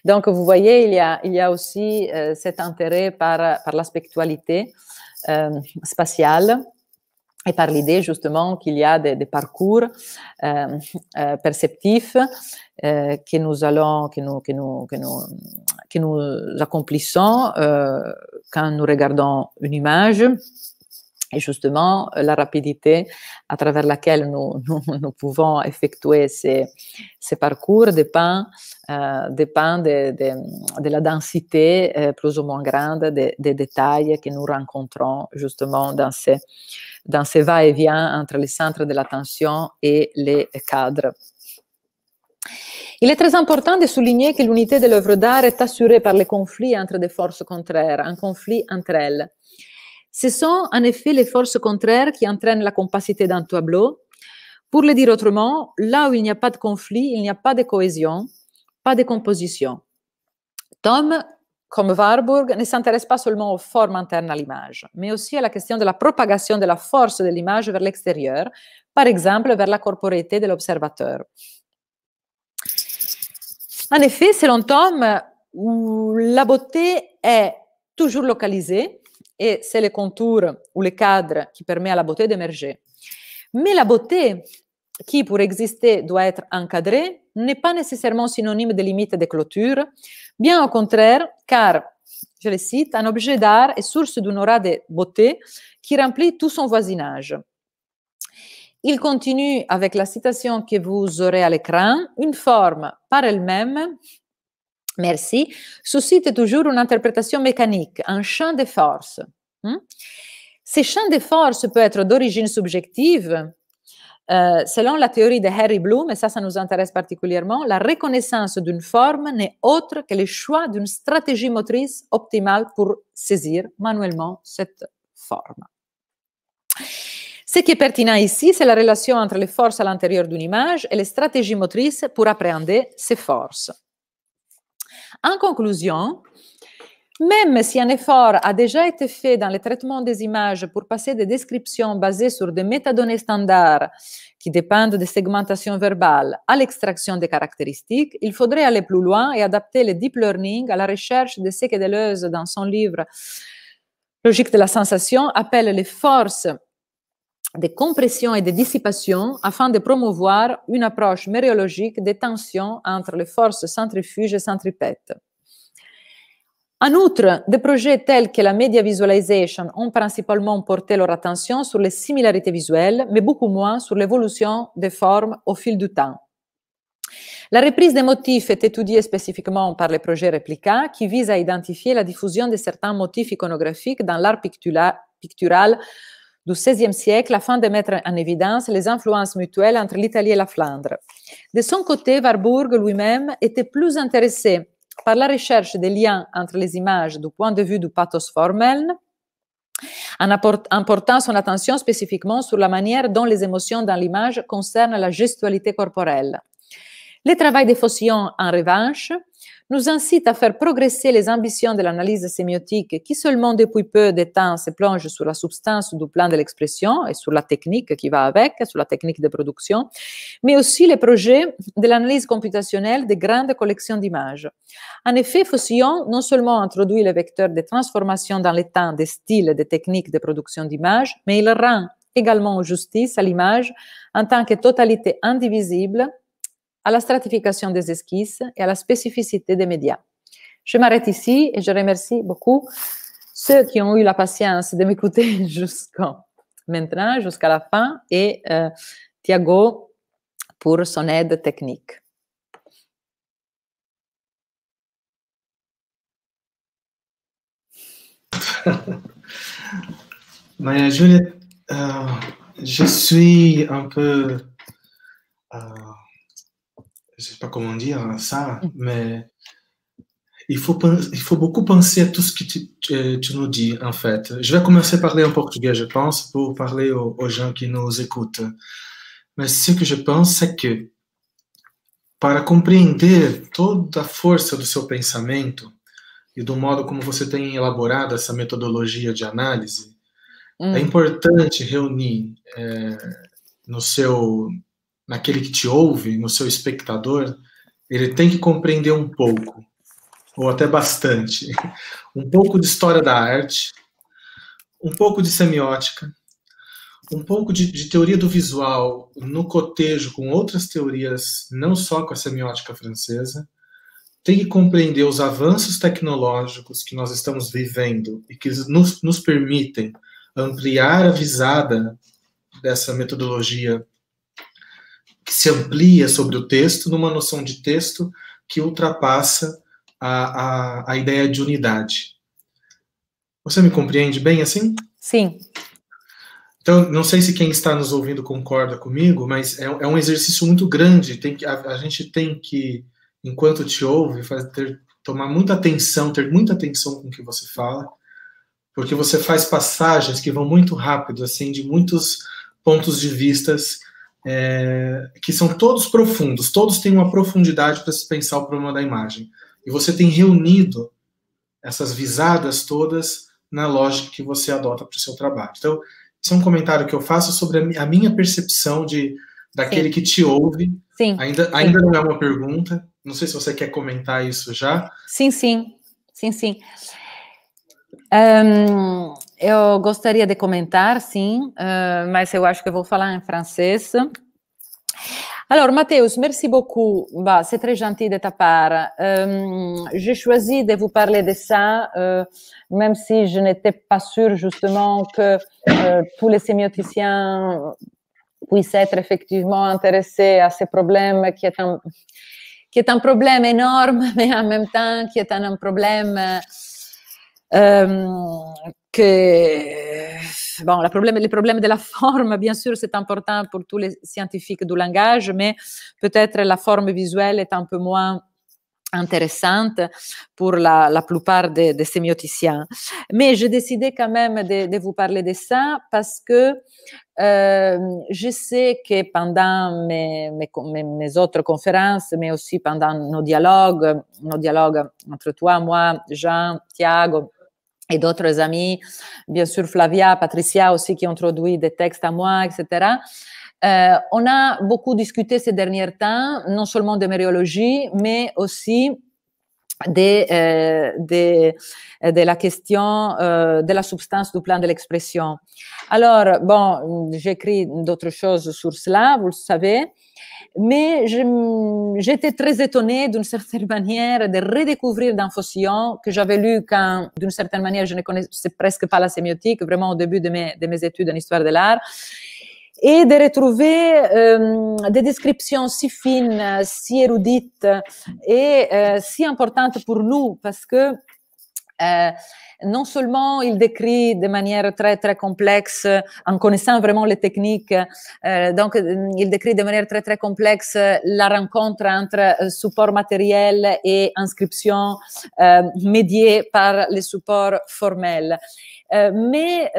Donc, vous voyez, il y a, aussi cet intérêt par, par la spatiale et par l'idée justement qu'il y a des, parcours euh, euh, perceptifs euh, que nous allons, que nous, que nous, que nous, que nous accomplissons quand nous regardons une image. Et justement, la rapidité à travers laquelle nous, nous, pouvons effectuer ces, ces parcours dépend eh, dépend de, la densité eh, plus ou moins grande des détails que nous rencontrons justement dans ces, dans ces va-et-vient entre les centres de l'attention et les cadres. Il est très important de souligner que l'unité de l'œuvre d'art est assurée par les conflits entre des forces contraires, un conflit entre elles. Ce sont en effet les forces contraires qui entraînent la compacité d'un tableau. Pour le dire autrement, là où il n'y a pas de conflit, il n'y a pas de cohésion pas de composition. Tom, comme Warburg, ne s'intéresse pas seulement aux formes internes à l'image, mais aussi à la question de la propagation de la force de l'image vers l'extérieur, par exemple vers la corporéité de l'observateur. En effet, selon Tom, la beauté est toujours localisée et c'est les contours ou les cadres qui permet à la beauté d'émerger. Mais la beauté qui, pour exister, doit être encadré, n'est pas nécessairement synonyme de limite et de clôture, bien au contraire, car, je le cite, un objet d'art est source d'une aura de beauté qui remplit tout son voisinage. Il continue avec la citation que vous aurez à l'écran, une forme par elle-même merci, suscite toujours une interprétation mécanique, un champ de force. Hmm? Ces champs de force peut être d'origine subjective, euh, selon la théorie de Harry Bloom, et ça, ça nous intéresse particulièrement, la reconnaissance d'une forme n'est autre que le choix d'une stratégie motrice optimale pour saisir manuellement cette forme. Ce qui est pertinent ici, c'est la relation entre les forces à l'intérieur d'une image et les stratégies motrices pour appréhender ces forces. En conclusion, même si un effort a déjà été fait dans le traitement des images pour passer des descriptions basées sur des métadonnées standards qui dépendent des segmentations verbales à l'extraction des caractéristiques, il faudrait aller plus loin et adapter le deep learning à la recherche de ce que Deleuze, dans son livre Logique de la sensation, appelle les forces de compression et de dissipation afin de promouvoir une approche mériologique des tensions entre les forces centrifuges et centripètes. En outre, des projets tels que la media visualization ont principalement porté leur attention sur les similarités visuelles, mais beaucoup moins sur l'évolution des formes au fil du temps. La reprise des motifs est étudiée spécifiquement par les projets Replica qui visent à identifier la diffusion de certains motifs iconographiques dans l'art pictural du XVIe siècle afin de mettre en évidence les influences mutuelles entre l'Italie et la Flandre. De son côté, Warburg lui-même était plus intéressé par la recherche des liens entre les images du point de vue du pathos formel, en, portant son attention spécifiquement sur la manière dont les émotions dans l'image concernent la gestualité corporelle. Le travail de Fossillon, en revanche, nous incite à faire progresser les ambitions de l'analyse sémiotique qui seulement depuis peu de temps se plonge sur la substance du plan de l'expression et sur la technique qui va avec, sur la technique de production, mais aussi les projets de l'analyse computationnelle des grandes collections d'images. En effet, Fossillon non seulement introduit le vecteurs de transformation dans les temps des styles et des techniques de production d'images, mais il rend également justice à l'image en tant que totalité indivisible à la stratification des esquisses et à la spécificité des médias. Je m'arrête ici et je remercie beaucoup ceux qui ont eu la patience de m'écouter jusqu'à maintenant, jusqu'à la fin, et euh, Thiago pour son aide technique. Maria Juliette, euh, je suis un peu... Euh je sais pas comment dire ça, mais il faut, il faut beaucoup penser à tout ce que tu, tu, tu, nous dis, en fait. Je vais commencer à parler en portugais, je pense, pour parler aux, aux gens qui nous écoutent. Mas ce que je pense, é que para compreender toda a força do seu pensamento e do modo como você tem elaborado essa metodologia de análise, é hum. é importante reunir é, no seu naquele que te ouve, no seu espectador, ele tem que compreender um pouco, ou até bastante, um pouco de história da arte, um pouco de semiótica, um pouco de, de, teoria do visual no cotejo com outras teorias, não só com a semiótica francesa, tem que compreender os avanços tecnológicos que nós estamos vivendo e que nos, nos permitem ampliar a visada dessa metodologia que se amplia sobre o texto, numa noção de texto que ultrapassa a, a, a ideia de unidade. Você me compreende bem assim? Sim. Então, não sei se quem está nos ouvindo concorda comigo, mas é, é um exercício muito grande. Tem que, a, a gente tem que, enquanto te ouve, fazer, tomar muita atenção, ter muita atenção com o que você fala, porque você faz passagens que vão muito rápido, assim, de muitos pontos de vistas é, que são todos profundos, todos têm uma profundidade para se pensar o problema da imagem. E você tem reunido essas visadas todas na lógica que você adota para o seu trabalho. Então, esse é um comentário que eu faço sobre a minha percepção de daquele Sim. que te ouve. Sim. Ainda, ainda Sim. não é uma pergunta. Não sei se você quer comentar isso já. Sim, sim. Sim, sim. Um, Je gostaria de comentar, sim, mais eh, mas eu que eu vou falar Alors, Mathéus, merci beaucoup. Bah, c'est très gentil de ta part. Euh, j'ai choisi de vous parler de ça, euh, même si je n'étais pas sûre justement que euh, tous les sémioticiens puissent être effectivement intéressés à ce problème qui est un, qui est un problème énorme, mais en même temps qui est un, un problème que euh, bon, le problème, les problèmes de la forme, bien sûr, c'est important pour tous les scientifiques du langage, mais peut-être la forme visuelle est un peu moins intéressante pour la, plupart des, sémioticiens. Mais j'ai décidé quand même de, vous parler de ça parce que euh, je sais que pendant mes, mes, autres conférences, mais aussi pendant nos dialogues, nos dialogues entre toi, moi, Jean, Thiago, et d'autres amis, bien sûr Flavia, Patricia aussi qui ont introduit des textes à moi, etc. Euh, on a beaucoup discuté ces derniers temps, non seulement de mériologie, mais aussi de, euh, de, la question euh, de la substance du plan de l'expression. Alors, bon, j'écris d'autres choses sur cela, vous le savez mais j'étais très étonnée d'une certaine manière de redécouvrir dans Fossillon que j'avais lu quand, d'une certaine manière, je ne connaissais presque pas la sémiotique, vraiment au début de mes, de mes études en histoire de l'art, et de retrouver euh, des descriptions si fines, si érudites et euh, si importantes pour nous, parce que euh, non seulement il décrit de manière très très complexe, en connaissant vraiment les techniques, euh, donc euh, il décrit de manière très très complexe la rencontre entre support matériel et inscription médiée par les supports formels. mais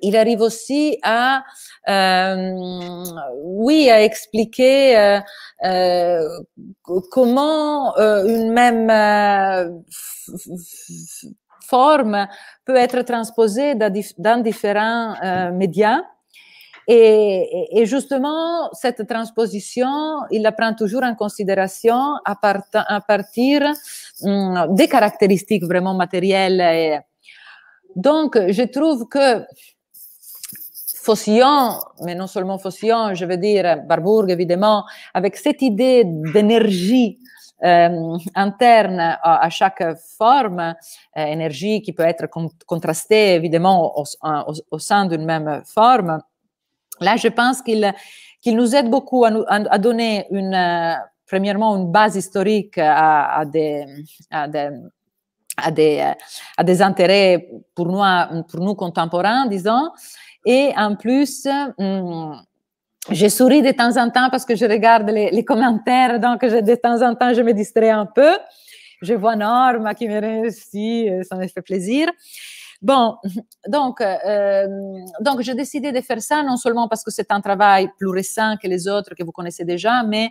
il arrive aussi à, euh, oui, à expliquer euh, euh comment euh, une même euh, forme peut être transposée dans, différents médias. Et, justement, cette transposition, il la prend toujours en considération à, partir hum, des caractéristiques vraiment matérielles. donc, je trouve que fusion, mais non seulement fusion, je veux dire Barbourg évidemment, avec cette idée d'énergie euh, interne à, chaque forme, euh, énergie qui peut être contrastée évidemment au, sein d'une même forme. Là, je pense qu'il nous aide beaucoup à, nous, donner une, euh, premièrement une base historique à, des, à à intérêts pour pour nous contemporains, disons, et en plus, j'ai hmm, je souris de temps en temps parce que je regarde les, commentaires, donc de temps en temps, je me distrais un peu. Je vois Norma qui me réussit, euh, ça me fait plaisir. Bon, donc, euh, donc j'ai décidé de faire ça non seulement parce que c'est un travail plus récent que les autres que vous connaissez déjà, mais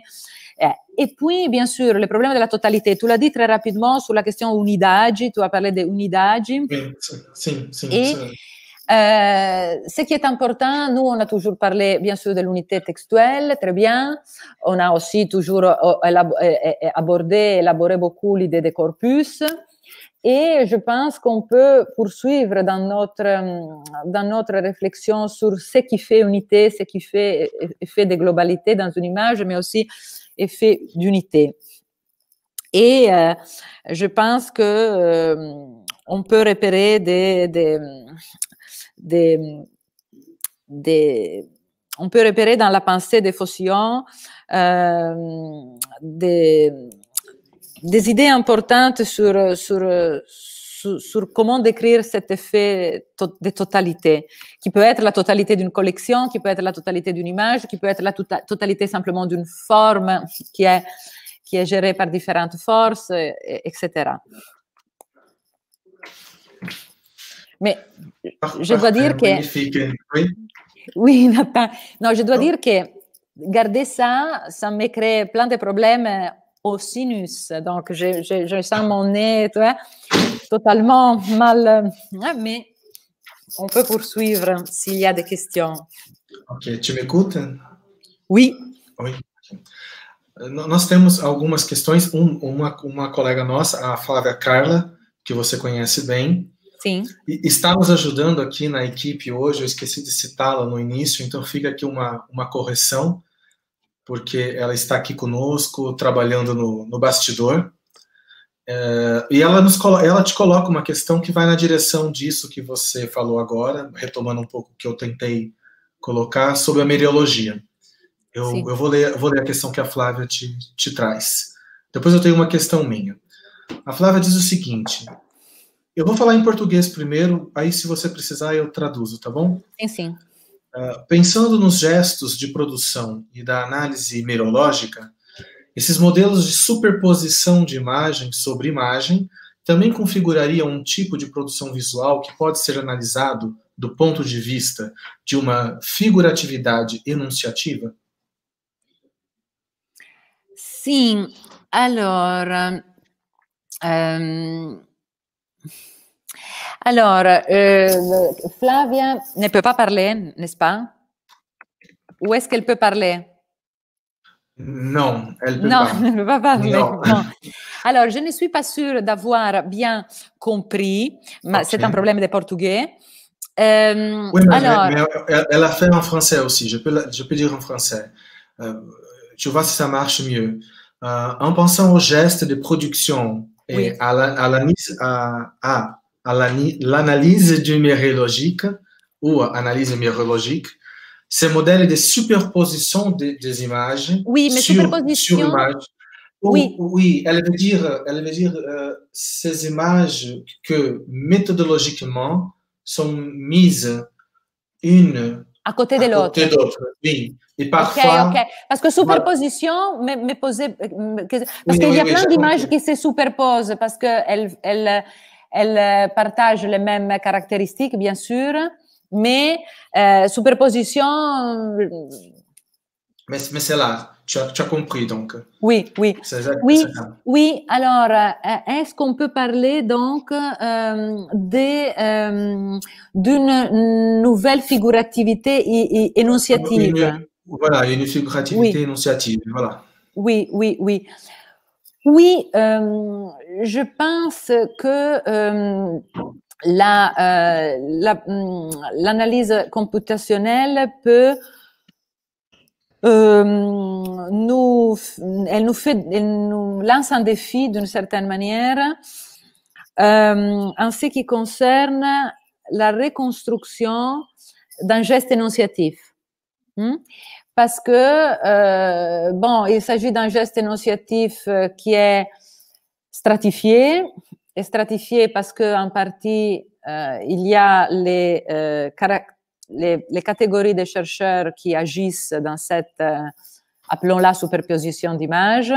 euh, et puis bien sûr le problème de la totalité. Tu l'as dit très rapidement sur la question unidagi, tu as parlé de unidagi. Oui, si, euh, ce qui est important, nous, on a toujours parlé, bien sûr, de l'unité textuelle, très bien. On a aussi toujours euh, euh, abordé, élaboré beaucoup l'idée des corpus. Et je pense qu'on peut poursuivre dans notre, dans notre réflexion sur ce qui fait unité, ce qui fait effet de globalité dans une image, mais aussi effet d'unité. Et je pense que on peut repérer des, on peut repérer dans la pensée des Phocion euh, des, idées importantes sur, comment décrire cet effet de totalité, qui peut être la totalité d'une collection, qui peut être la totalité d'une image, qui peut être la tota, totalité simplement d'une forme qui qui est gérée par différentes forces, etc. Mais je dois dire que. Oui. oui, Nathan. Non, je dois dire que garder ça, ça me crée plein de problèmes au sinus. Donc, je, je, je sens mon nez vois, totalement mal. Mais on peut poursuivre s'il y a des questions. Ok, tu m'écoutes? Oui. Oi. Euh, nós temos algumas questões. Um, uma, uma colega nossa, a Flávia Carla, que você conhece bem, Sim. E está nos ajudando aqui na equipe hoje, eu esqueci de citá-la no início, então fica aqui uma, uma correção, porque ela está aqui conosco, trabalhando no, no bastidor. É, e ela, nos, ela te coloca uma questão que vai na direção disso que você falou agora, retomando um pouco o que eu tentei colocar, sobre a meriologia. Eu, eu vou, ler, vou ler a questão que a Flávia te, te traz. Depois eu tenho uma questão minha. A Flávia diz o seguinte: eu vou falar em português primeiro, aí se você precisar eu traduzo, tá bom? Sim, sim. Uh, pensando nos gestos de produção e da análise merológica, esses modelos de superposição de imagem sobre imagem também configurariam um tipo de produção visual que pode ser analisado do ponto de vista de uma figuratividade enunciativa? Sim, allora. Um... Ehm, Alors, euh, Flavia ne peut pas parler, n'est-ce pas Où est-ce qu'elle peut parler Non, elle peut non, ne peut pas parler. Alors, je ne suis pas sûre d'avoir bien compris, mais c'est un problème de portugais. oui, euh, alors... elle, a fait en français aussi, je peux, je peux dire en français. Euh, tu vois si ça marche mieux. en pensant aux gestes de production, oui. à l'analyse la, à, à, à myérologique, ou analyse numériologique, ces modèle de superposition des images. Oui, mais sur, superposition. Sur Oui. oui, elle veut dire, elle euh, ces images que méthodologiquement sont mises une à côté de l'autre. À côté oui. Et parfois. Ok, Parce que superposition mais euh, mais parce qu'il y a plein d'images qui se superposent parce qu'elles elles, elles euh, partagent les mêmes caractéristiques, bien sûr, mais euh, superposition, mais, mais c'est là, tu as, compris donc. Oui, oui. Oui, oui, alors, euh, euh, est-ce qu'on peut parler donc euh, euh d'une nouvelle figurativité énonciative Voilà, une figurativité énonciative, voilà. Oui, oui, oui. Oui, je pense que la, hum, l'analyse computationnelle peut euh, nous, elle nous fait, nous lance un défi d'une certaine manière euh, en ce qui concerne la reconstruction d'un geste énonciatif. Hmm? Parce que euh, bon, il s'agit d'un geste énonciatif qui est stratifié, et stratifié parce que en partie il y a les caractères les, catégories de chercheurs qui agissent dans cette, euh, appelons-la superposition d'images,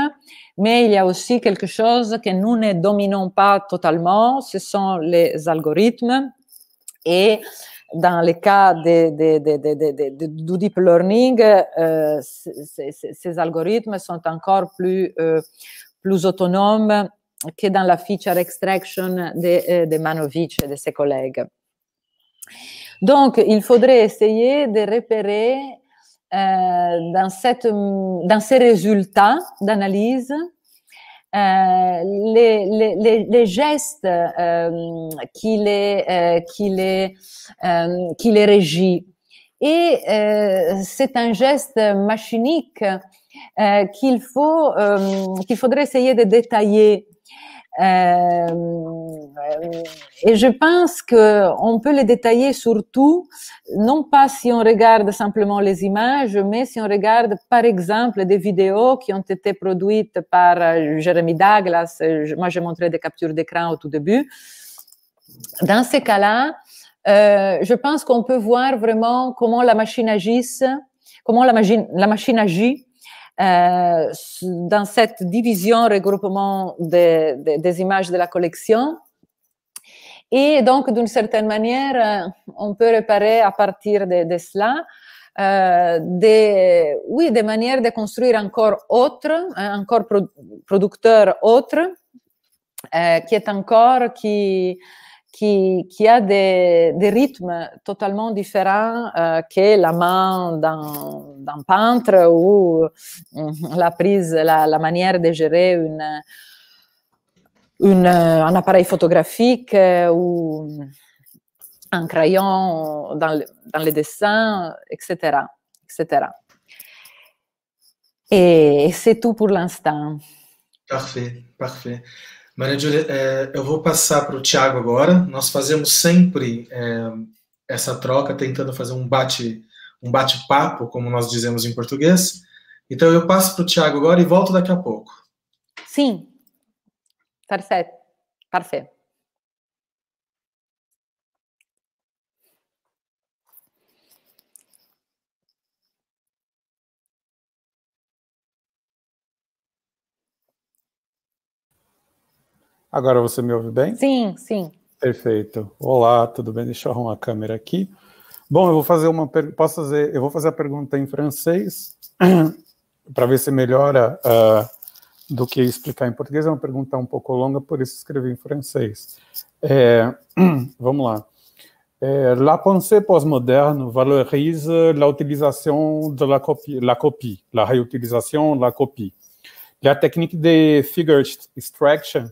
mais il y a aussi quelque chose que nous ne dominons pas totalement, ce sont les algorithmes et dans le cas du deep learning, euh, ces algorithmes sont encore plus, euh, plus autonomes que dans la feature extraction de, de Manovic et de ses collègues. Donc, il faudrait essayer de repérer euh, dans, cette, dans ces résultats d'analyse euh, les, gestes euh, qui, les, qui, euh, qui les régit. Et c'est un geste machinique qu'il faut qu'il faudrait essayer de détailler euh, et je pense que on peut les détailler surtout, non pas si on regarde simplement les images, mais si on regarde par exemple des vidéos qui ont été produites par euh, Jérémy Douglas. Moi, j'ai montré des captures d'écran au tout début. Dans ces cas-là, euh, je pense qu'on peut voir vraiment comment la machine agisse, comment la machine, la machine agit euh, dans cette division, regroupement des images de la collection. Et donc, d'une certaine manière, euh, on peut réparer à partir de, cela euh, des, oui, des manières de construire encore autre, hein, encore producteur autre, qui est encore, qui, qui, a des, rythmes totalement différents euh, que la main d'un peintre ou euh, la prise, la, manière de gérer une, un appareil photographique euh, ou un crayon dans, dans les dessins, etc. etc. Et c'est tout pour l'instant. Parfait, parfait. Maria Júlia, é, eu vou passar para o Tiago agora. Nós fazemos sempre é, essa troca, tentando fazer um bate um bate-papo, como nós dizemos em português. Então eu passo para o Tiago agora e volto daqui a pouco. Sim. Perfeito. Perfeito. Agora você me ouve bem? Sim, sim. Perfeito. Olá, tudo bem? Deixa eu arrumar a câmera aqui. Bom, eu vou fazer uma per... posso fazer, eu vou fazer a pergunta em francês para ver se melhora uh, do que explicar em português. É uma pergunta um pouco longa, por isso escrevi em francês. É... vamos lá. É, la pensée postmoderne valorise a utilisation de la copie, la copie, la réutilisation, la copie. La technique de figure extraction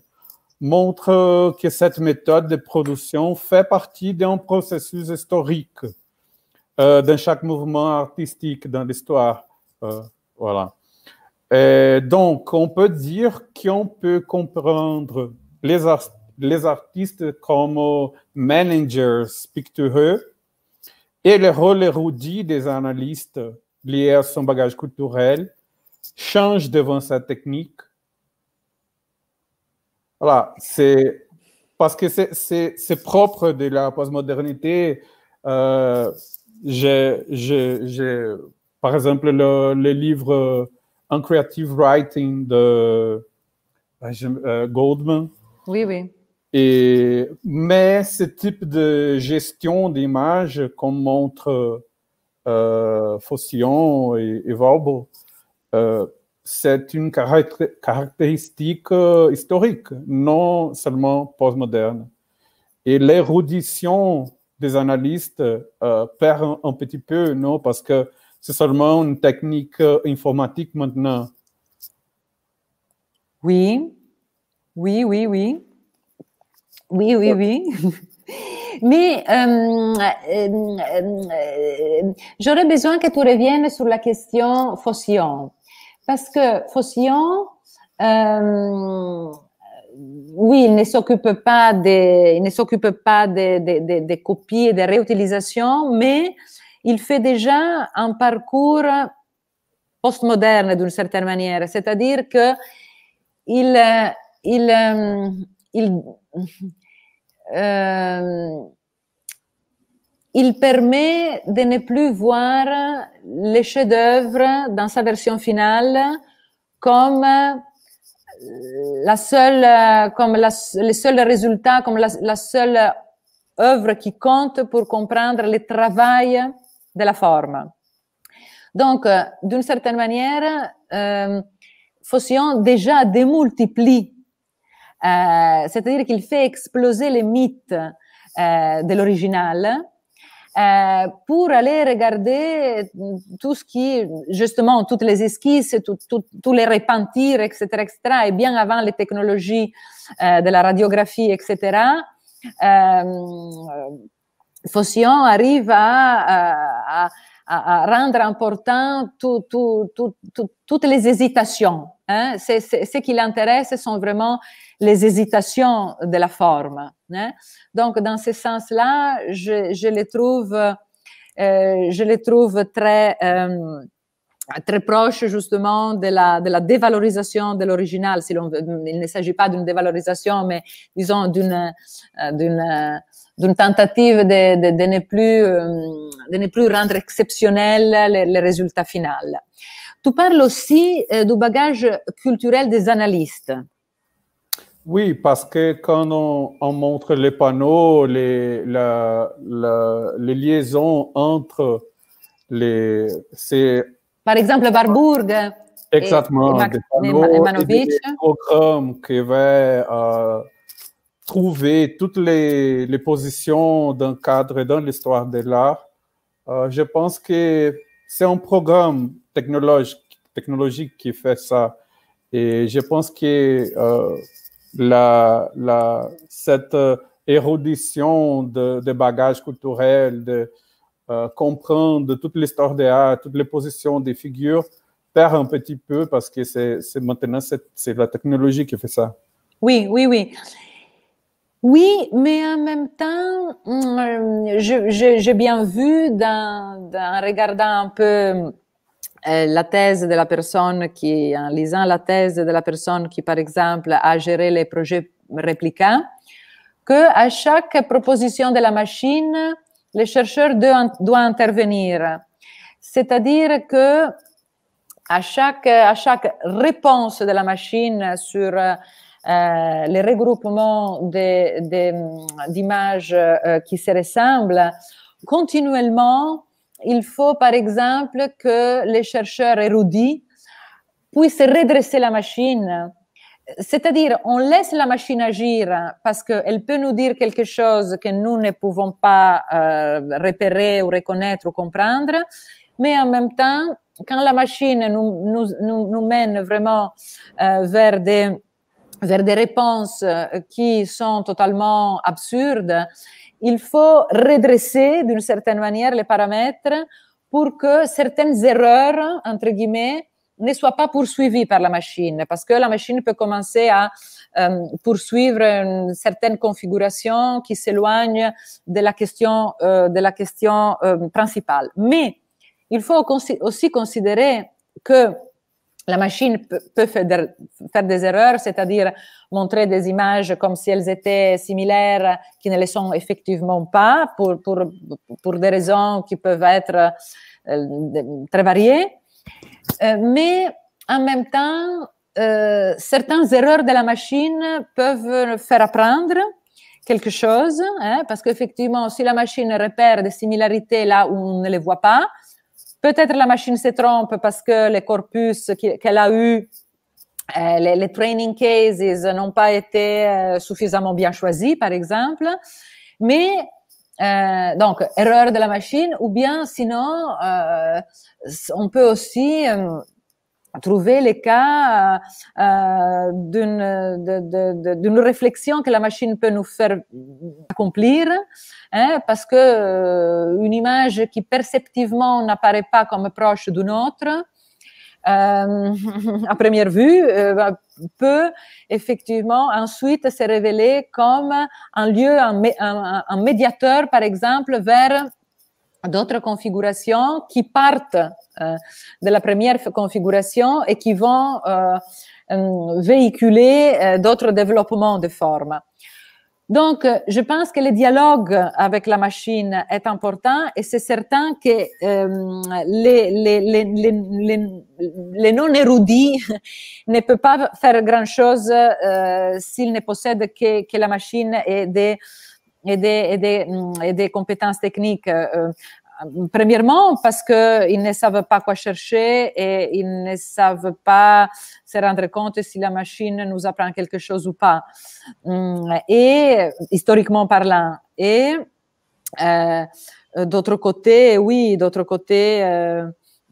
montre euh, que cette méthode de production fait partie d'un processus historique euh, dans chaque mouvement artistique dans l'histoire. Euh, voilà. donc, on peut dire qu'on peut comprendre les, les artistes comme managers pictureux et le rôle érudit des analystes liés à son bagage culturel change devant sa technique voilà, c'est parce que c'est propre de la postmodernité. Euh, J'ai, par exemple, le, livre euh, Un Creative Writing de ben, euh, Goldman. Oui, oui. Et, mais ce type de gestion d'image qu'on montre euh, et, et Valbo, c'est une caractéristique euh, historique, non seulement postmoderne. Et l'érudition des analystes euh, perd un, petit peu, non, parce que c'est seulement une technique euh, informatique maintenant. Oui, oui, oui, oui. Oui, oui, oui. Mais j'aurais besoin que tu reviennes sur la question fossile parce que Faucillon, euh, oui, il ne s'occupe pas des, ne s'occupe pas des, des, des, copies et des réutilisations, mais il fait déjà un parcours postmoderne d'une certaine manière, c'est-à-dire que il, euh, il, euh, il, il permet de ne plus voir les chefs-d'œuvre dans sa version finale comme euh, la seule, euh, comme la, les seuls résultats, comme la, seule œuvre qui compte pour comprendre le travail de la forme. Donc, euh, d'une certaine manière, euh, déjà démultiplie, c'est-à-dire qu'il fait exploser les mythes de l'original euh, pour aller regarder mm, tout ce qui, justement, toutes les esquisses, tous les repentirs, etc., etc., et bien avant les technologies euh, de la radiographie, etc., euh, arrive à à, rendre important tout, toutes les hésitations. Hein. C'est, ce qui l'intéresse sont vraiment les hésitations de la forme. Hein. Donc, dans ce sens-là, je, les trouve, euh, je les trouve très euh, proches, très justement de la, de la dévalorisation de l'original. Si il ne s'agit pas d'une dévalorisation, mais disons d'une, euh, d'une d'une tentative de, de, de, ne plus, euh, de ne plus rendre exceptionnel le résultat résultats Tu parles aussi euh, du bagage culturel des analystes. Oui, parce que quand on, montre les panneaux, les, la, les liaisons entre les... Par exemple, Warburg. Exactement, et, panneaux et qui vont euh, trouver toutes les, positions d'un cadre dans l'histoire de l'art. Euh, je pense que c'est un programme technologique, technologique qui fait ça. Et je pense que euh, la, la, cette euh, érudition de, bagages culturels, de comprendre toute l'histoire des l'art, toutes les positions des figures, perd un petit peu parce que c'est maintenant c'est la technologie qui fait ça. Oui, oui, oui. Oui, mais en même temps, mm, euh, j'ai bien vu en regardant un peu euh, la thèse de la personne qui, en lisant la thèse de la personne qui, par exemple, a géré les projets réplicants, que à chaque proposition de la machine, les chercheurs doivent intervenir. C'est-à-dire que à chaque, à chaque réponse de la machine sur euh, euh, les regroupements regroupement mm, d'images euh, qui se ressemblent continuellement, il faut par exemple que les chercheurs érudits puissent redresser la machine. C'est-à-dire, on laisse la machine agir parce qu'elle peut nous dire quelque chose que nous ne pouvons pas euh, repérer ou reconnaître ou comprendre, mais en même temps, quand la machine nous, nous, mène vraiment vers des, vers des réponses euh, qui sont totalement absurdes, il faut redresser d'une certaine manière les paramètres pour que certaines erreurs, entre guillemets, ne soient pas poursuivies par la machine, parce que la machine peut commencer à euh, poursuivre une certaine configuration qui s'éloigne de la question, euh, de la question principale. Mais il faut aussi considérer que la machine peut faire des erreurs, c'est-à-dire montrer des images comme si elles étaient similaires, qui ne le sont effectivement pas, pour, des raisons qui peuvent être euh, très variées. Euh, mais en même temps, euh, certaines erreurs de la machine peuvent faire apprendre quelque chose, hein, parce qu'effectivement, si la machine repère des similarités là où on ne les voit pas, Peut-être la machine se trompe parce que les corpus qu'elle a eu, euh, les, training cases n'ont pas été euh, suffisamment bien choisis, par exemple. Mais euh, donc, erreur de la machine, ou bien sinon, on peut aussi trouver les cas euh, euh, d'une réflexion que la machine peut nous faire accomplir, hein, parce que euh, une image qui perceptivement n'apparaît pas comme proche d'une autre, à première vue, peut effectivement ensuite se révéler comme un lieu, un médiateur, par exemple, vers d'autres configurations qui partent eh, de la première configuration et qui vont eh, ehm, véhiculer eh, d'autres développements de forme. Donc, je pense que le dialogue avec la machine est important et c'est certain que les, ehm, les, non-érudits ne peuvent pas faire grand-chose euh, s'ils ne possèdent que, que, la machine et des et des, compétences techniques euh, euh, premièrement parce qu'ils ne savent pas quoi chercher et ils ne savent pas se rendre compte si la machine nous apprend quelque chose ou pas. Hum, et historiquement parlant. Et euh, d'autre côté, oui, d'autre côté,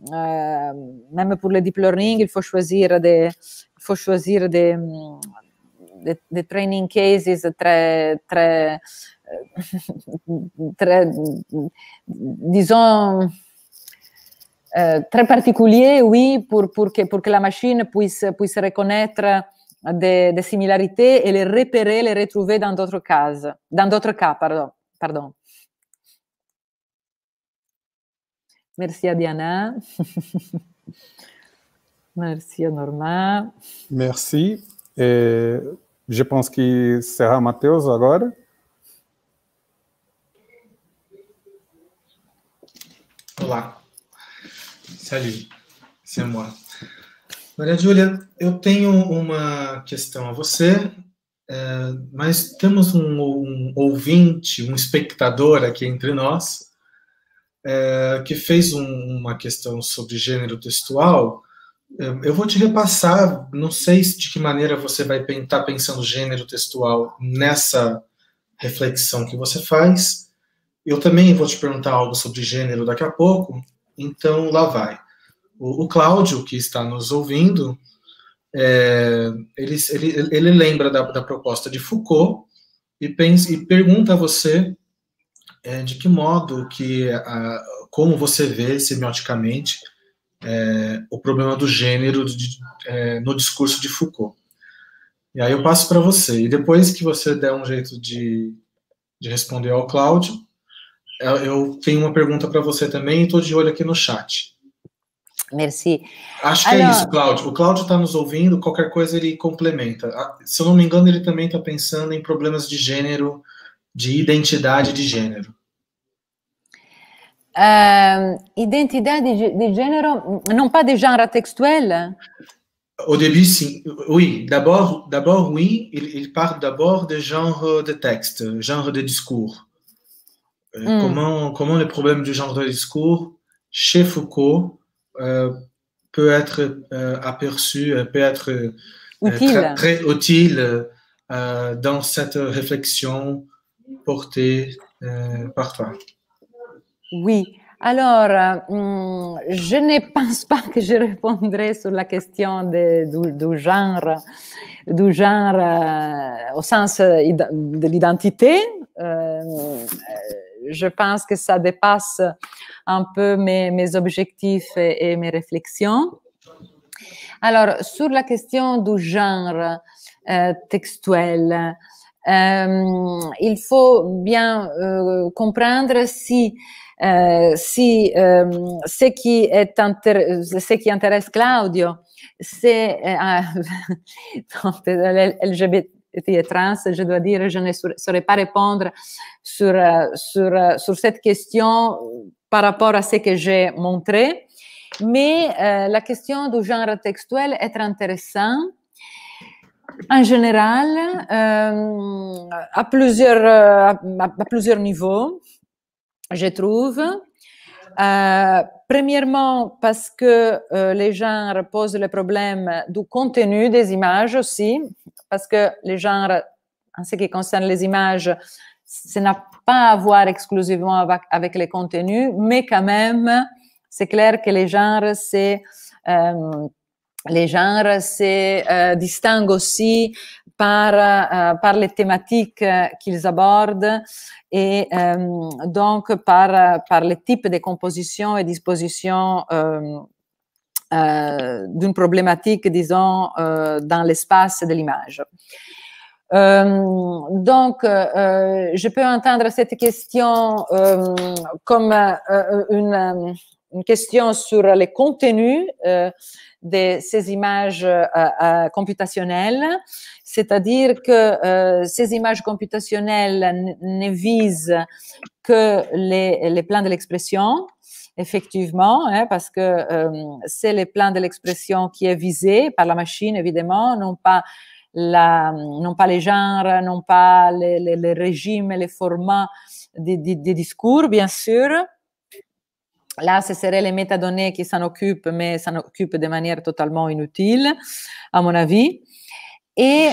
même pour le deep learning, il faut choisir des, il faut choisir des, the, the training cases, tre, tre, eh, tre disons, euh, très particulier, oui, pour, pour, que, pour que la machine puisse, puisse reconnaître des, des similarités et les repérer, les retrouver dans d'autres cas. Dans d'autres cas, pardon. pardon. Merci à Diana. Merci à Norma. Merci. Et Japonski Serra Matheus agora. Olá. Salve. C'est moi. Maria Júlia, eu tenho uma questão a você, é, mas temos um, um, ouvinte, um espectador aqui entre nós, é, que fez um, uma questão sobre gênero textual, eu vou te repassar, não sei de que maneira você vai estar tá pensando gênero textual nessa reflexão que você faz. Eu também vou te perguntar algo sobre gênero daqui a pouco, então lá vai. O, o Cláudio, que está nos ouvindo, é, ele, ele, ele, lembra da, da, proposta de Foucault e, pensa, e pergunta a você é, de que modo que, a, como você vê semioticamente é, o problema do gênero de, é, no discurso de Foucault. E aí eu passo para você. E depois que você der um jeito de, de responder ao Cláudio, é, eu tenho uma pergunta para você também e estou de olho aqui no chat. Merci. Acho que é isso, Cláudio. O Cláudio está nos ouvindo, qualquer coisa ele complementa. Ah, se eu não me engano, ele também está pensando em problemas de gênero, de identidade de gênero. Euh, identité de, genre non pas de genre textuel Au début, oui. D'abord, d'abord oui, il, parle part d'abord de genre de texte, genre de discours. Euh, hmm. comment, comment le problème du genre de discours, chez Foucault, euh, peut être aperçu, peut être Très, très, utile dans cette réflexion portée par toi. Oui. Alors, euh, hum, je ne pense pas que je répondrai sur la question du, genre, du genre euh, au sens euh, de l'identité. je pense que ça dépasse un peu mes, objectifs et, et, mes réflexions. Alors, sur la question du genre textuel, il faut bien comprendre si euh, si, euh, ce, qui est ce qui intéresse Claudio, c'est euh, LGBT et trans, je dois dire, je ne saurais pas répondre sur, sur, sur cette question par rapport à ce que j'ai montré. Mais la question du genre textuel est intéressante. En général, à, plusieurs, à plusieurs niveaux je trouve. Euh, premièrement, parce que euh, les genres posent le problème du contenu des images aussi, parce que les genres, en ce qui concerne les images, ça n'a pas à voir exclusivement avec, les contenus, mais quand même, c'est clair que les genres, c'est euh, les genres se eh, distinguent aussi par, eh, par les thématiques eh, qu'ils abordent et ehm, donc par, par les types de compositions et dispositions ehm, d'une problématique, disons, dans l'espace de l'image. Ehm, donc, je peux entendre cette question comme une une question sur les contenus euh, de ces images euh, euh, computationnelles, c'est-à-dire que euh, ces images computationnelles ne visent que les, les plans de l'expression, effectivement, hein, parce que c'est les plans de l'expression qui est visé par la machine, évidemment, non pas, la, non pas les genres, non pas les, les, les régimes, les formats des discours, bien sûr. Là, ce seraient les métadonnées qui s'en occupent, mais s'en occupent de manière totalement inutile, à mon avis. Et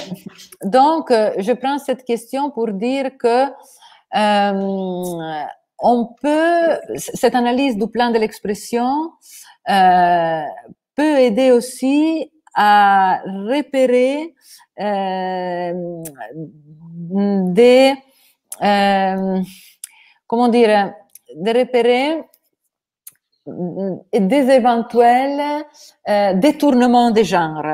donc, je prends cette question pour dire que euh, on peut, cette analyse du plan de l'expression euh, peut aider aussi à repérer euh, des, euh, comment dire, de repérer des éventuels euh, détournements des genres.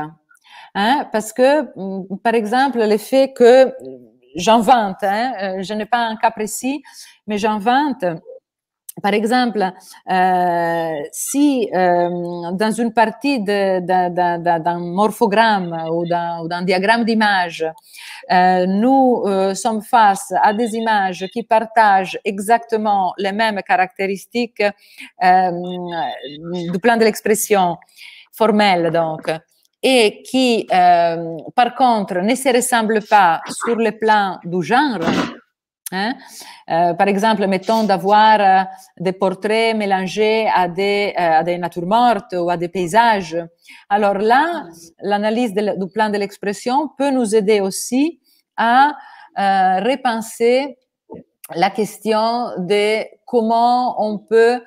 Hein, parce que, mm, par exemple, le fait que j'invente, hein, euh, je n'ai pas un cas précis, mais j'invente par exemple, euh, si euh, dans une partie d'un morphogramme ou d'un diagramme d'image, euh, nous sommes face à des images qui partagent exactement les mêmes caractéristiques du plan de l'expression formelle, donc, et qui, par contre, ne se ressemblent pas sur le plan du genre, Hein. Euh, par exemple, mettons d'avoir euh, des portraits mélangés à des, euh, à des natures mortes ou à des paysages. Alors là, l'analyse du plan de l'expression peut nous aider aussi à repenser la question de comment on peut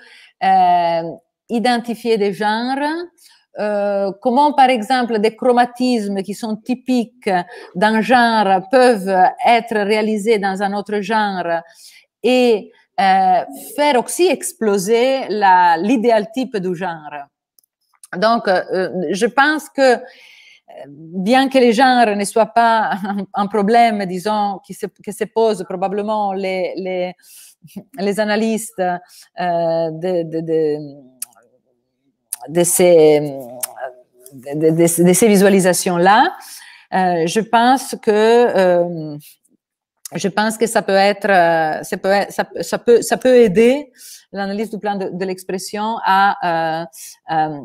identifier des genres euh, comment par exemple des chromatismes qui sont typiques d'un genre peuvent être réalisés dans un autre genre et euh, faire aussi exploser l'idéal type du genre. Donc, euh, je pense que bien que les genres ne soient pas un, problème, disons, qui se, que se posent probablement les, les, analystes de de ces, de, ces visualisations-là, euh, je pense que euh, je pense que ça peut être, euh, ça peut, ça, peut, ça peut aider l'analyse du plan de, de l'expression à euh, euh,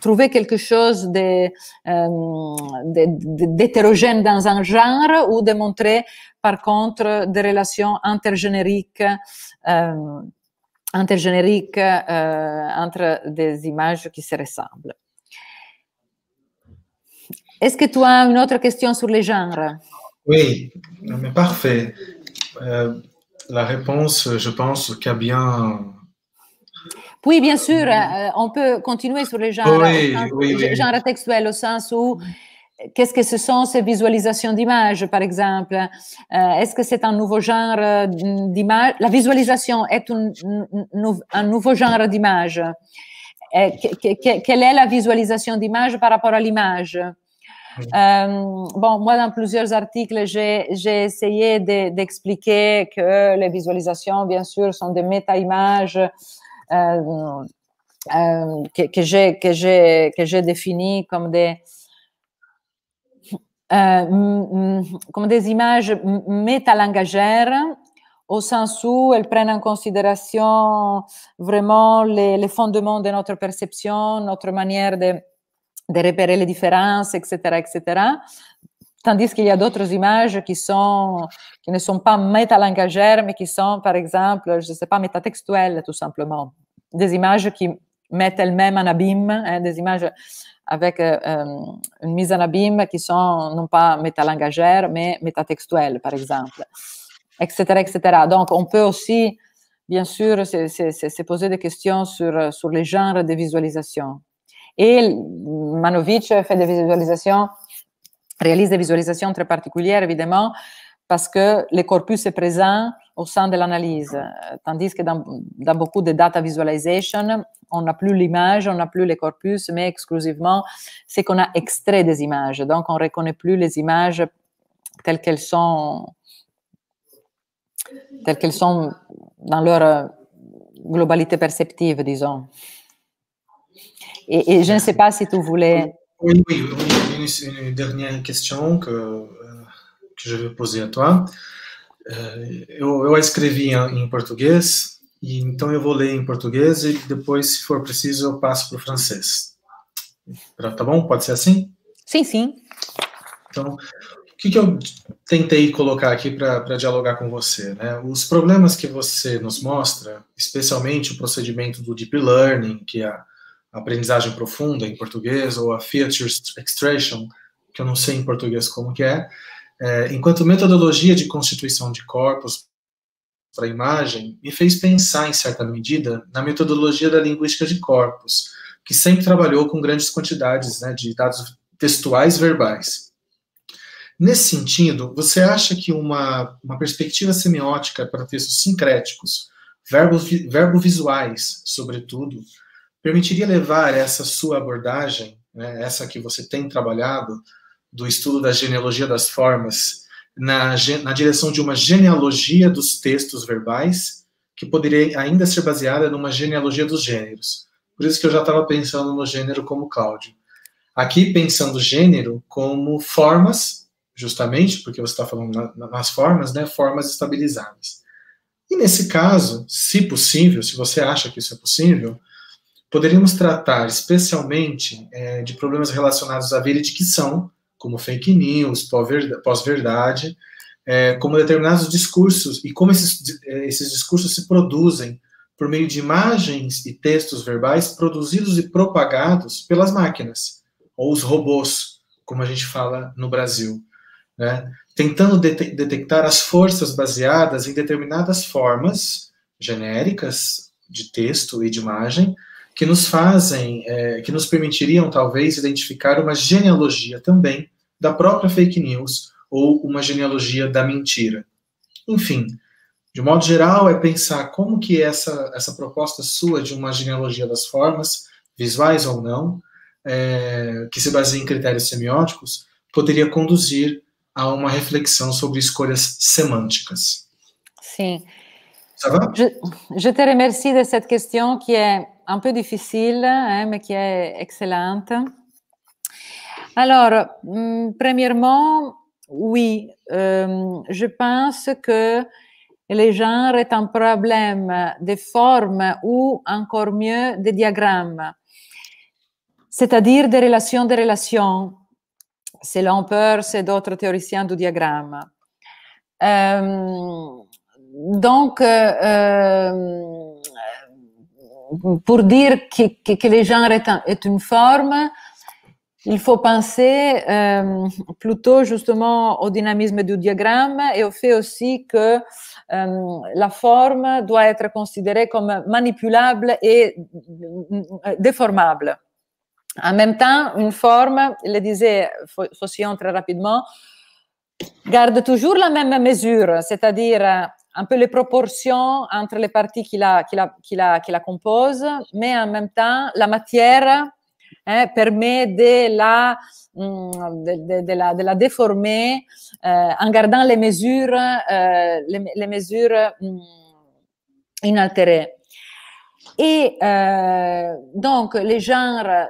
trouver quelque chose d'hétérogène dans un genre ou de montrer par contre des relations intergénériques intergénérique uh, entre des images qui se ressemblent. Est-ce que tu as une autre question sur les genres Oui, mais parfait. Euh, la réponse, je pense, qu'a bien. Oui, bien sûr, euh, on peut continuer sur les genres, genre textuel, au sens où Qu'est-ce que ce sont ces visualisations d'images, par exemple euh, Est-ce que c'est un nouveau genre euh, d'image La visualisation est un, un nouveau genre d'image. Euh, quelle est la visualisation d'image par rapport à l'image bon, moi, dans plusieurs articles, j'ai essayé d'expliquer que les visualisations, bien sûr, sont des méta-images que, que j'ai définies comme des, euh, comme des images métalangagères au sens où elles prennent en considération vraiment les, fondements de notre perception, notre manière de, de repérer les différences, etc., etc. Tandis qu'il y a d'autres images qui, sont, qui ne sont pas métalangagères, mais qui sont, par exemple, je ne sais pas, métatextuelles, tout simplement. Des images qui mettent elles-mêmes en abîme, hein, des images avec euh, euh, une mise en abîme qui sont non pas métalangagères, mais métatextuelles, par exemple, etc., etc. Donc, on peut aussi, bien sûr, se poser des questions sur, euh, sur les genres de visualisation. Et Manovic fait des visualisations, réalise des visualisations très particulières, évidemment, parce que le corpus est présent au sein de l'analyse. Tandis que dans, beaucoup de data visualization, on n'a plus l'image, on n'a plus les corpus, mais exclusivement c'est qu'on a extrait des images. Donc, on ne reconnaît plus les images telles qu'elles sont, telles qu'elles sont dans leur euh, globalité perceptive, disons. Et, je ne sais pas si tu voulais... Oui, Une, une, dernière question que euh, je vais poser à toi. É, eu, eu a escrevi em, português, e então eu vou ler em português e depois, se for preciso, eu passo para o francês. Tá bom? Pode ser assim? Sim, sim. Então, o que, que eu tentei colocar aqui para dialogar com você? Né? Os problemas que você nos mostra, especialmente o procedimento do Deep Learning, que é a aprendizagem profunda em português, ou a Feature Extraction, que eu não sei em português como que é, é, enquanto metodologia de constituição de corpos para imagem, me fez pensar, em certa medida, na metodologia da linguística de corpos, que sempre trabalhou com grandes quantidades né, de dados textuais verbais. Nesse sentido, você acha que uma, uma perspectiva semiótica para textos sincréticos, verbos, verbo visuais, sobretudo, permitiria levar essa sua abordagem, né, essa que você tem trabalhado, do estudo da genealogia das formas na, na direção de uma genealogia dos textos verbais, que poderia ainda ser baseada numa genealogia dos gêneros. Por isso que eu já estava pensando no gênero como Cláudio. Aqui, pensando gênero como formas, justamente, porque você está falando na, nas formas, né? Formas estabilizadas. E nesse caso, se possível, se você acha que isso é possível, poderíamos tratar especialmente é, de problemas relacionados à veredicção, como fake news, pós-verdade, é, como determinados discursos e como esses, esses discursos se produzem por meio de imagens e textos verbais produzidos e propagados pelas máquinas, ou os robôs, como a gente fala no Brasil, né? tentando detectar as forças baseadas em determinadas formas genéricas de texto e de imagem que nos fazem, é, que nos permitiriam talvez identificar uma genealogia também da própria fake news ou uma genealogia da mentira. Enfim, de modo geral, é pensar como que essa, essa proposta sua de uma genealogia das formas, visuais ou não, é, que se baseia em critérios semióticos, poderia conduzir a uma reflexão sobre escolhas semânticas. Sim. Ça Je, je te remercie de cette question qui est un peu difficile, hein, mais qui est excellente. Alors, hum, premièrement, oui, euh, je pense que les genre est un problème de forme ou encore mieux de diagramme, c'est-à-dire des relations de relations, selon Peirce c'est d'autres théoriciens du diagramme. Euh, donc, euh, pour dire que, que, les genres est une forme, il faut penser euh, plutôt justement au dynamisme du diagramme et au fait aussi que euh, la forme doit être considérée comme manipulable et euh, déformable. En même temps, une forme, le disait Faucillon très rapidement, garde toujours la même mesure, c'est-à-dire un peu les proportions entre les parties qui la composent, mais en même temps, la matière eh, permet mm, de, de, la, déformer eh, en gardant les mesures, eh, les, mesures mm, inaltérées. Et donc, les genre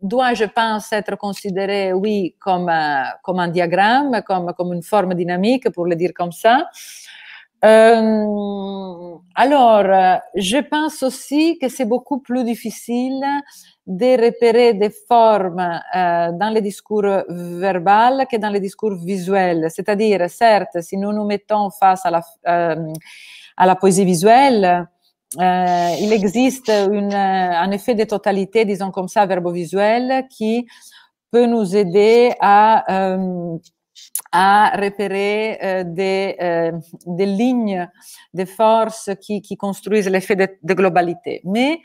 doit, je pense, être considéré, oui, comme, euh, comme un diagramme, comme, comme une forme dynamique, pour le dire comme ça. Euh, alors, je pense aussi que c'est beaucoup plus difficile de repérer des formes euh, dans les discours verbales que dans les discours visuels. C'est-à-dire, certes, si nous nous mettons face à la, euh, à la poésie visuelle, euh, il existe une, un effet de totalité, disons comme ça, visuel qui peut nous aider à à repérer euh, euh, des, lignes, des, forces qui, construisent l'effet de, de, globalité. Mais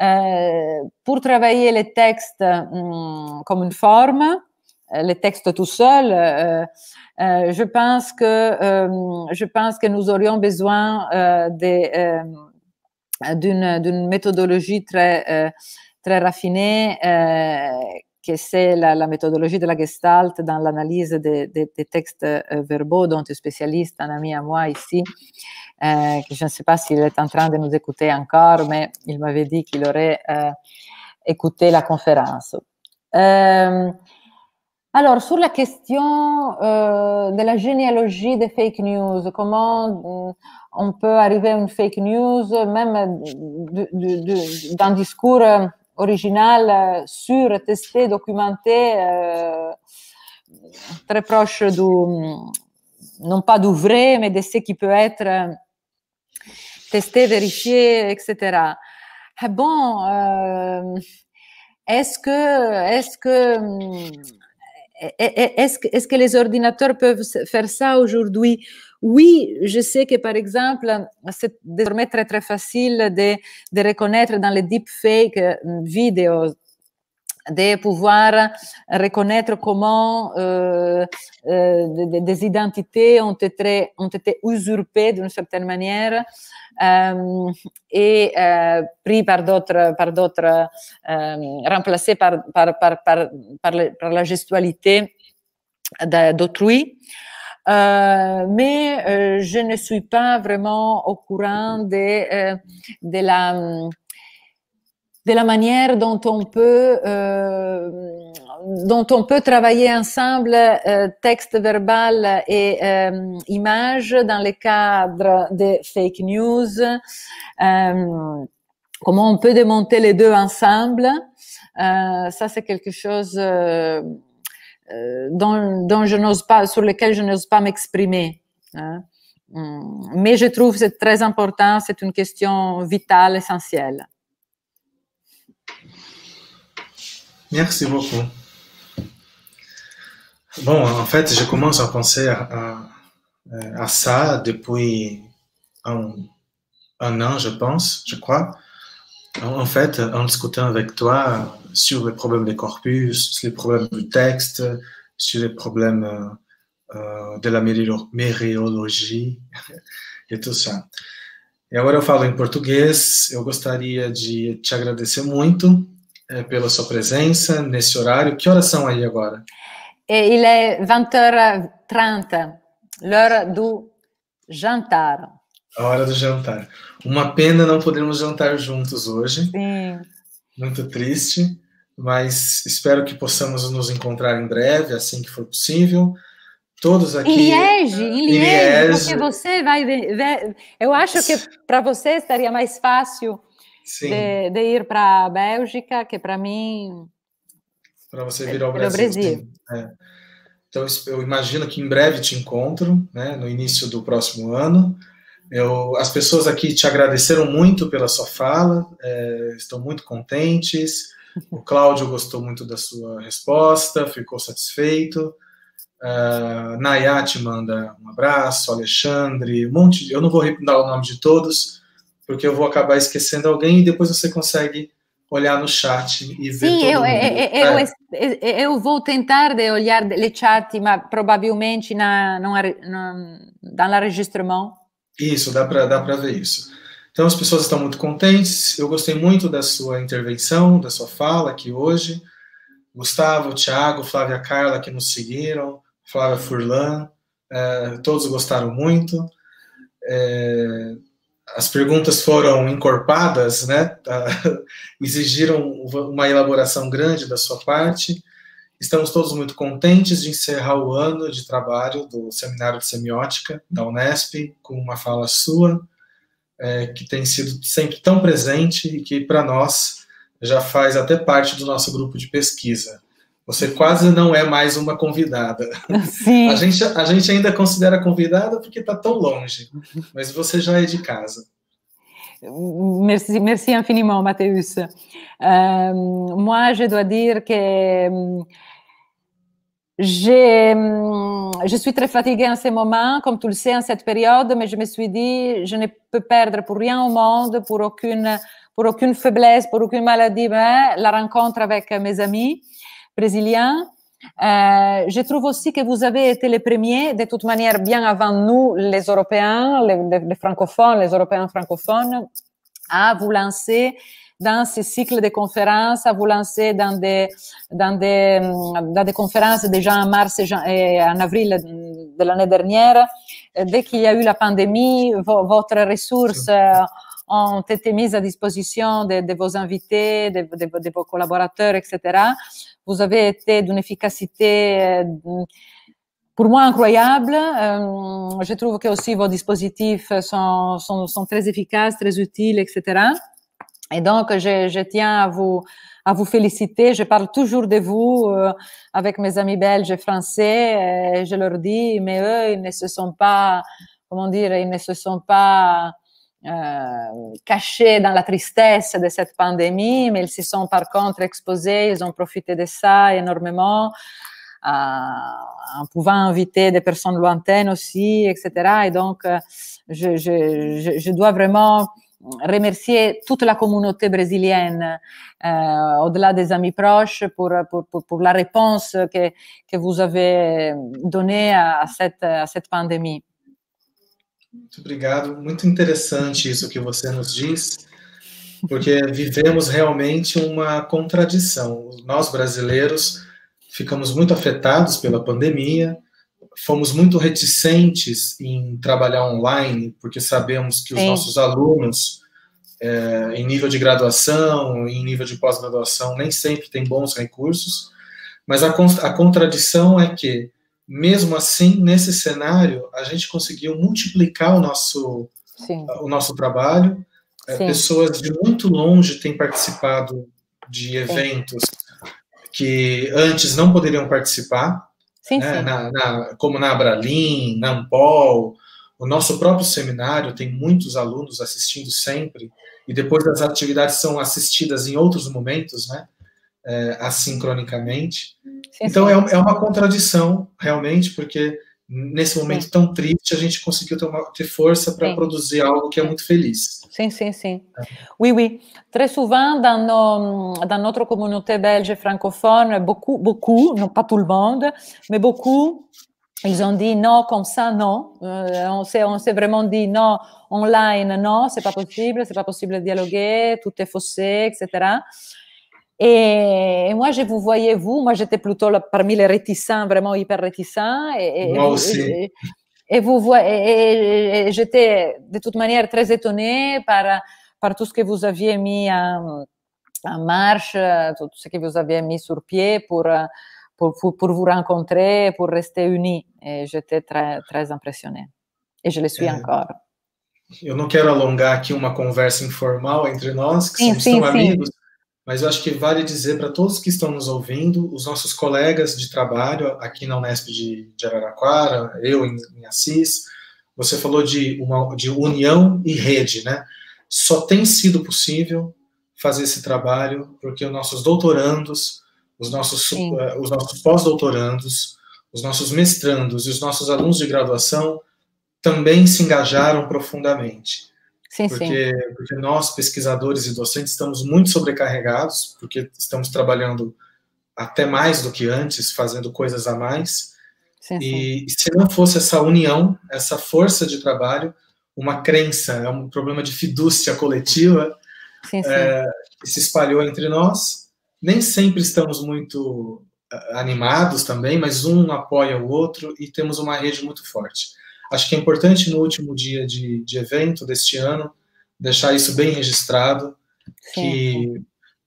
euh, pour travailler les textes hmm, comme une forme, les textes tout seuls, je pense que je pense que nous aurions besoin d'une méthodologie très très raffinée que c'est la, méthodologie de la gestalt dans l'analyse des, textes eh, verbaux dont es spécialiste, un ami à moi ici, eh, je ne sais pas s'il est en train de nous écouter encore, mais il m'avait dit qu'il aurait euh, écouté la conférence. Euh, alors, sur la question euh, de la généalogie des fake news, comment on peut arriver à une fake news, même d'un discours original, euh, sûr, testé, documenté, euh, très proche du, mm, non pas du vrai, mais de ce qui peut être euh, testé, vérifié, etc. Ah bon, est-ce que, mm, est-ce que, est-ce que les ordinateurs peuvent faire ça aujourd'hui oui, je sais que par exemple, c'est désormais très très facile de, reconnaître dans les deepfakes euh, vidéos de pouvoir reconnaître comment euh, euh, des, identités ont été, ont été usurpées d'une certaine manière et pris par d'autres, par d'autres, remplacées par, la gestualité d'autrui. Euh, mais euh, je ne suis pas vraiment au courant de, euh, de la de la manière dont on peut dont on peut travailler ensemble texte verbal et euh, images dans le cadre des fake news. comment on peut démonter les deux ensemble. ça, c'est quelque chose euh, dont, je n'ose pas, sur lesquels je n'ose pas m'exprimer. Hein. Hmm. Mais je trouve c'est très important, c'est une question vitale, essentielle. Merci beaucoup. Bon, en fait, je commence à penser à, ça depuis un, un, an, je pense, je crois. En fait, en discutant avec toi, sur les problèmes des corpus, sur les problèmes du texte, sur les problèmes uh, de la meriologia e tudo isso. E agora eu falo em português. Eu gostaria de te agradecer muito eh, pela sua presença nesse horário. Que horas são aí agora? Il é 20h30, l'heure do jantar. A hora do jantar. Uma pena não podermos jantar juntos hoje. Sim muito triste, mas espero que possamos nos encontrar em breve, assim que for possível. Todos aqui. Em Liege, em Liege, em Liege. porque você vai ver. Eu acho que para você estaria mais fácil de, é, de, ir para a Bélgica que para mim. Para você é vir ao Brasil. Brasil. É. Então, eu imagino que em breve te encontro, né, no início do próximo ano. Eu, as pessoas aqui te agradeceram muito pela sua fala, é, estão muito contentes. O Cláudio gostou muito da sua resposta, ficou satisfeito. Uh, te manda um abraço, Alexandre, um monte de, Eu não vou dar o nome de todos, porque eu vou acabar esquecendo alguém e depois você consegue olhar no chat e ver Sim, eu, é, é, é, eu, eu, eu, vou tentar de olhar no chat, mas provavelmente na, não, não, na le isso, dá para dá ver isso. Então as pessoas estão muito contentes. Eu gostei muito da sua intervenção, da sua fala aqui hoje. Gustavo, Thiago, Flávia Carla que nos seguiram, Flávia Furlan, é, todos gostaram muito. É, as perguntas foram encorpadas, né? exigiram uma elaboração grande da sua parte. Estamos todos muito contentes de encerrar o ano de trabalho do Seminário de Semiótica da Unesp, com uma fala sua, é, que tem sido sempre tão presente e que, para nós, já faz até parte do nosso grupo de pesquisa. Você quase não é mais uma convidada. Sim. A gente, a gente ainda considera convidada porque está tão longe, mas você já é de casa. Merci, merci infiniment, Matheus. Euh, hum, moi, je dois dire que hum, Hum, je suis très fatiguée en ce moment, comme tu le sais, en cette période, mais je me suis dit, je ne peux perdre pour rien au monde, pour aucune, pour aucune faiblesse, pour aucune maladie, la rencontre avec mes amis brésiliens. Euh, je trouve aussi que vous avez été les premiers, de toute manière bien avant nous, les Européens, les francophones, les Européens francophones, à vous lancer dans ces cycles de conférences, à vous lancer dans des, dans des, des conférences déjà en mars et, en avril de l'année dernière. Euh, dès qu'il y a eu la pandémie, votre ressources euh, ont été mises à disposition de, vos invités, de, vos collaborateurs, etc. Vous avez été d'une efficacité euh, pour moi incroyable. je trouve que aussi vos dispositifs sont, sont très efficaces, très utiles, etc. Et donc, je, tiens à vous, à vous féliciter. Je parle toujours de vous euh, avec mes amis belges et français. je leur dis, mais eux, ils ne se sont pas, comment dire, ils ne se sont pas euh, cachés dans la tristesse de cette pandémie, mais ils se sont par contre exposés. Ils ont profité de ça énormément. Euh, en pouvant inviter des personnes lointaines aussi, etc. Et donc, je, je dois vraiment remercier toute la communauté brésilienne, euh, au-delà des amis proches, pour, pour, pour, pour, la réponse que, que vous avez donnée à, cette, à cette pandemia. Muito obrigado. Muito interessante isso que você nos diz, porque vivemos realmente uma contradição. Nós brasileiros ficamos muito afetados pela pandemia, fomos muito reticentes em trabalhar online, porque sabemos que os nossos alunos, é, em nível de graduação, em nível de pós-graduação, nem sempre têm bons recursos, mas a, a contradição é que, mesmo assim, nesse cenário, a gente conseguiu multiplicar o nosso, o nosso trabalho. É, pessoas de muito longe têm participado de eventos Sim. que antes não poderiam participar. Sim, né? sim. Na, na, como na Abralim, na Ampol, o nosso próprio seminário tem muitos alunos assistindo sempre, e depois as atividades são assistidas em outros momentos, né? É, assincronicamente. Sim, então sim. É, é uma contradição, realmente, porque nesse momento sim. tão triste, a gente conseguiu ter, uma, ter força para produzir algo que é muito feliz. Sim, sim, sim. É. Oui, oui. Très souvent, dans, nos, hum, dans notre communauté belge francophone, é beaucoup, beaucoup, non pas tout le monde, mais beaucoup, ils ont dit non, comme ça, non. Euh, on s'est vraiment dit non, online, non, c'est pas possible, c'est pas possible de dialoguer, tout est faussé, etc. Et moi, je vous voyais, vous, moi j'étais plutôt parmi les réticents, vraiment hyper réticents. Et, moi aussi. Et, vous voyez, j'étais de toute manière très étonnée par, par tout ce que vous aviez mis en, marche, euh, tout ce que vous aviez mis sur pied pour, euh, pour, vous rencontrer, pour rester unis. Et j'étais très, très impressionnée. et je le suis eh. encore. ne veux pas allonger ici une conversation informelle entre nous que sommes amis mas eu acho que vale dizer para todos que estão nos ouvindo, os nossos colegas de trabalho aqui na Unesp de, de Araraquara, eu em, em, Assis, você falou de, uma, de união e rede, né? Só tem sido possível fazer esse trabalho porque os nossos doutorandos, os nossos, os nossos pós-doutorandos, os nossos mestrandos e os nossos alunos de graduação também se engajaram profundamente. Sim, porque, sim. porque nós, pesquisadores e docentes, estamos muito sobrecarregados, porque estamos trabalhando até mais do que antes, fazendo coisas a mais. Sim, e se não fosse essa união, essa força de trabalho, uma crença, é um problema de fidúcia coletiva é, que se espalhou entre nós. Nem sempre estamos muito eh, animados também, mas um apoia o outro e temos uma rede muito forte. Acho que é importante no último dia de, de evento deste ano deixar isso bem registrado, que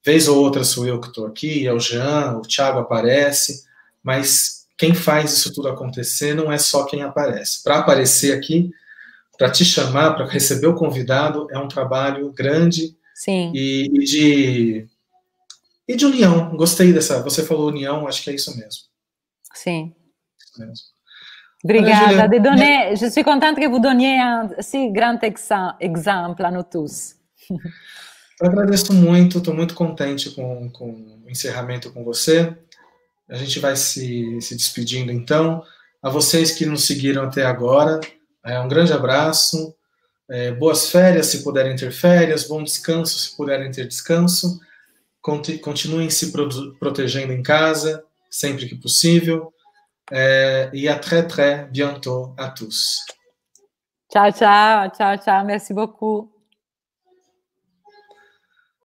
vez ou outra sou eu que estou aqui, é o Jean, o Thiago aparece, mas quem faz isso tudo acontecer não é só quem aparece. Para aparecer aqui, para te chamar, para receber o convidado, é um trabalho grande Sim. E, e de e de união. Gostei dessa. Você falou união, acho que é isso mesmo. Sim. Isso mesmo. Obrigada de donner, je suis contente que vous donniez un si grand exemple a nous tous. Eu agradeço muito, estou muito contente com, com o encerramento com você. A gente vai se, se despedindo então. A vocês que nos seguiram até agora, é, um grande abraço. É, boas férias, se puderem ter férias. Bom descanso, se puderem ter descanso. continuem se pro, protegendo em casa, sempre que possível. Euh, et à très, très bientôt à tous. Ciao, ciao, ciao, ciao. Merci beaucoup.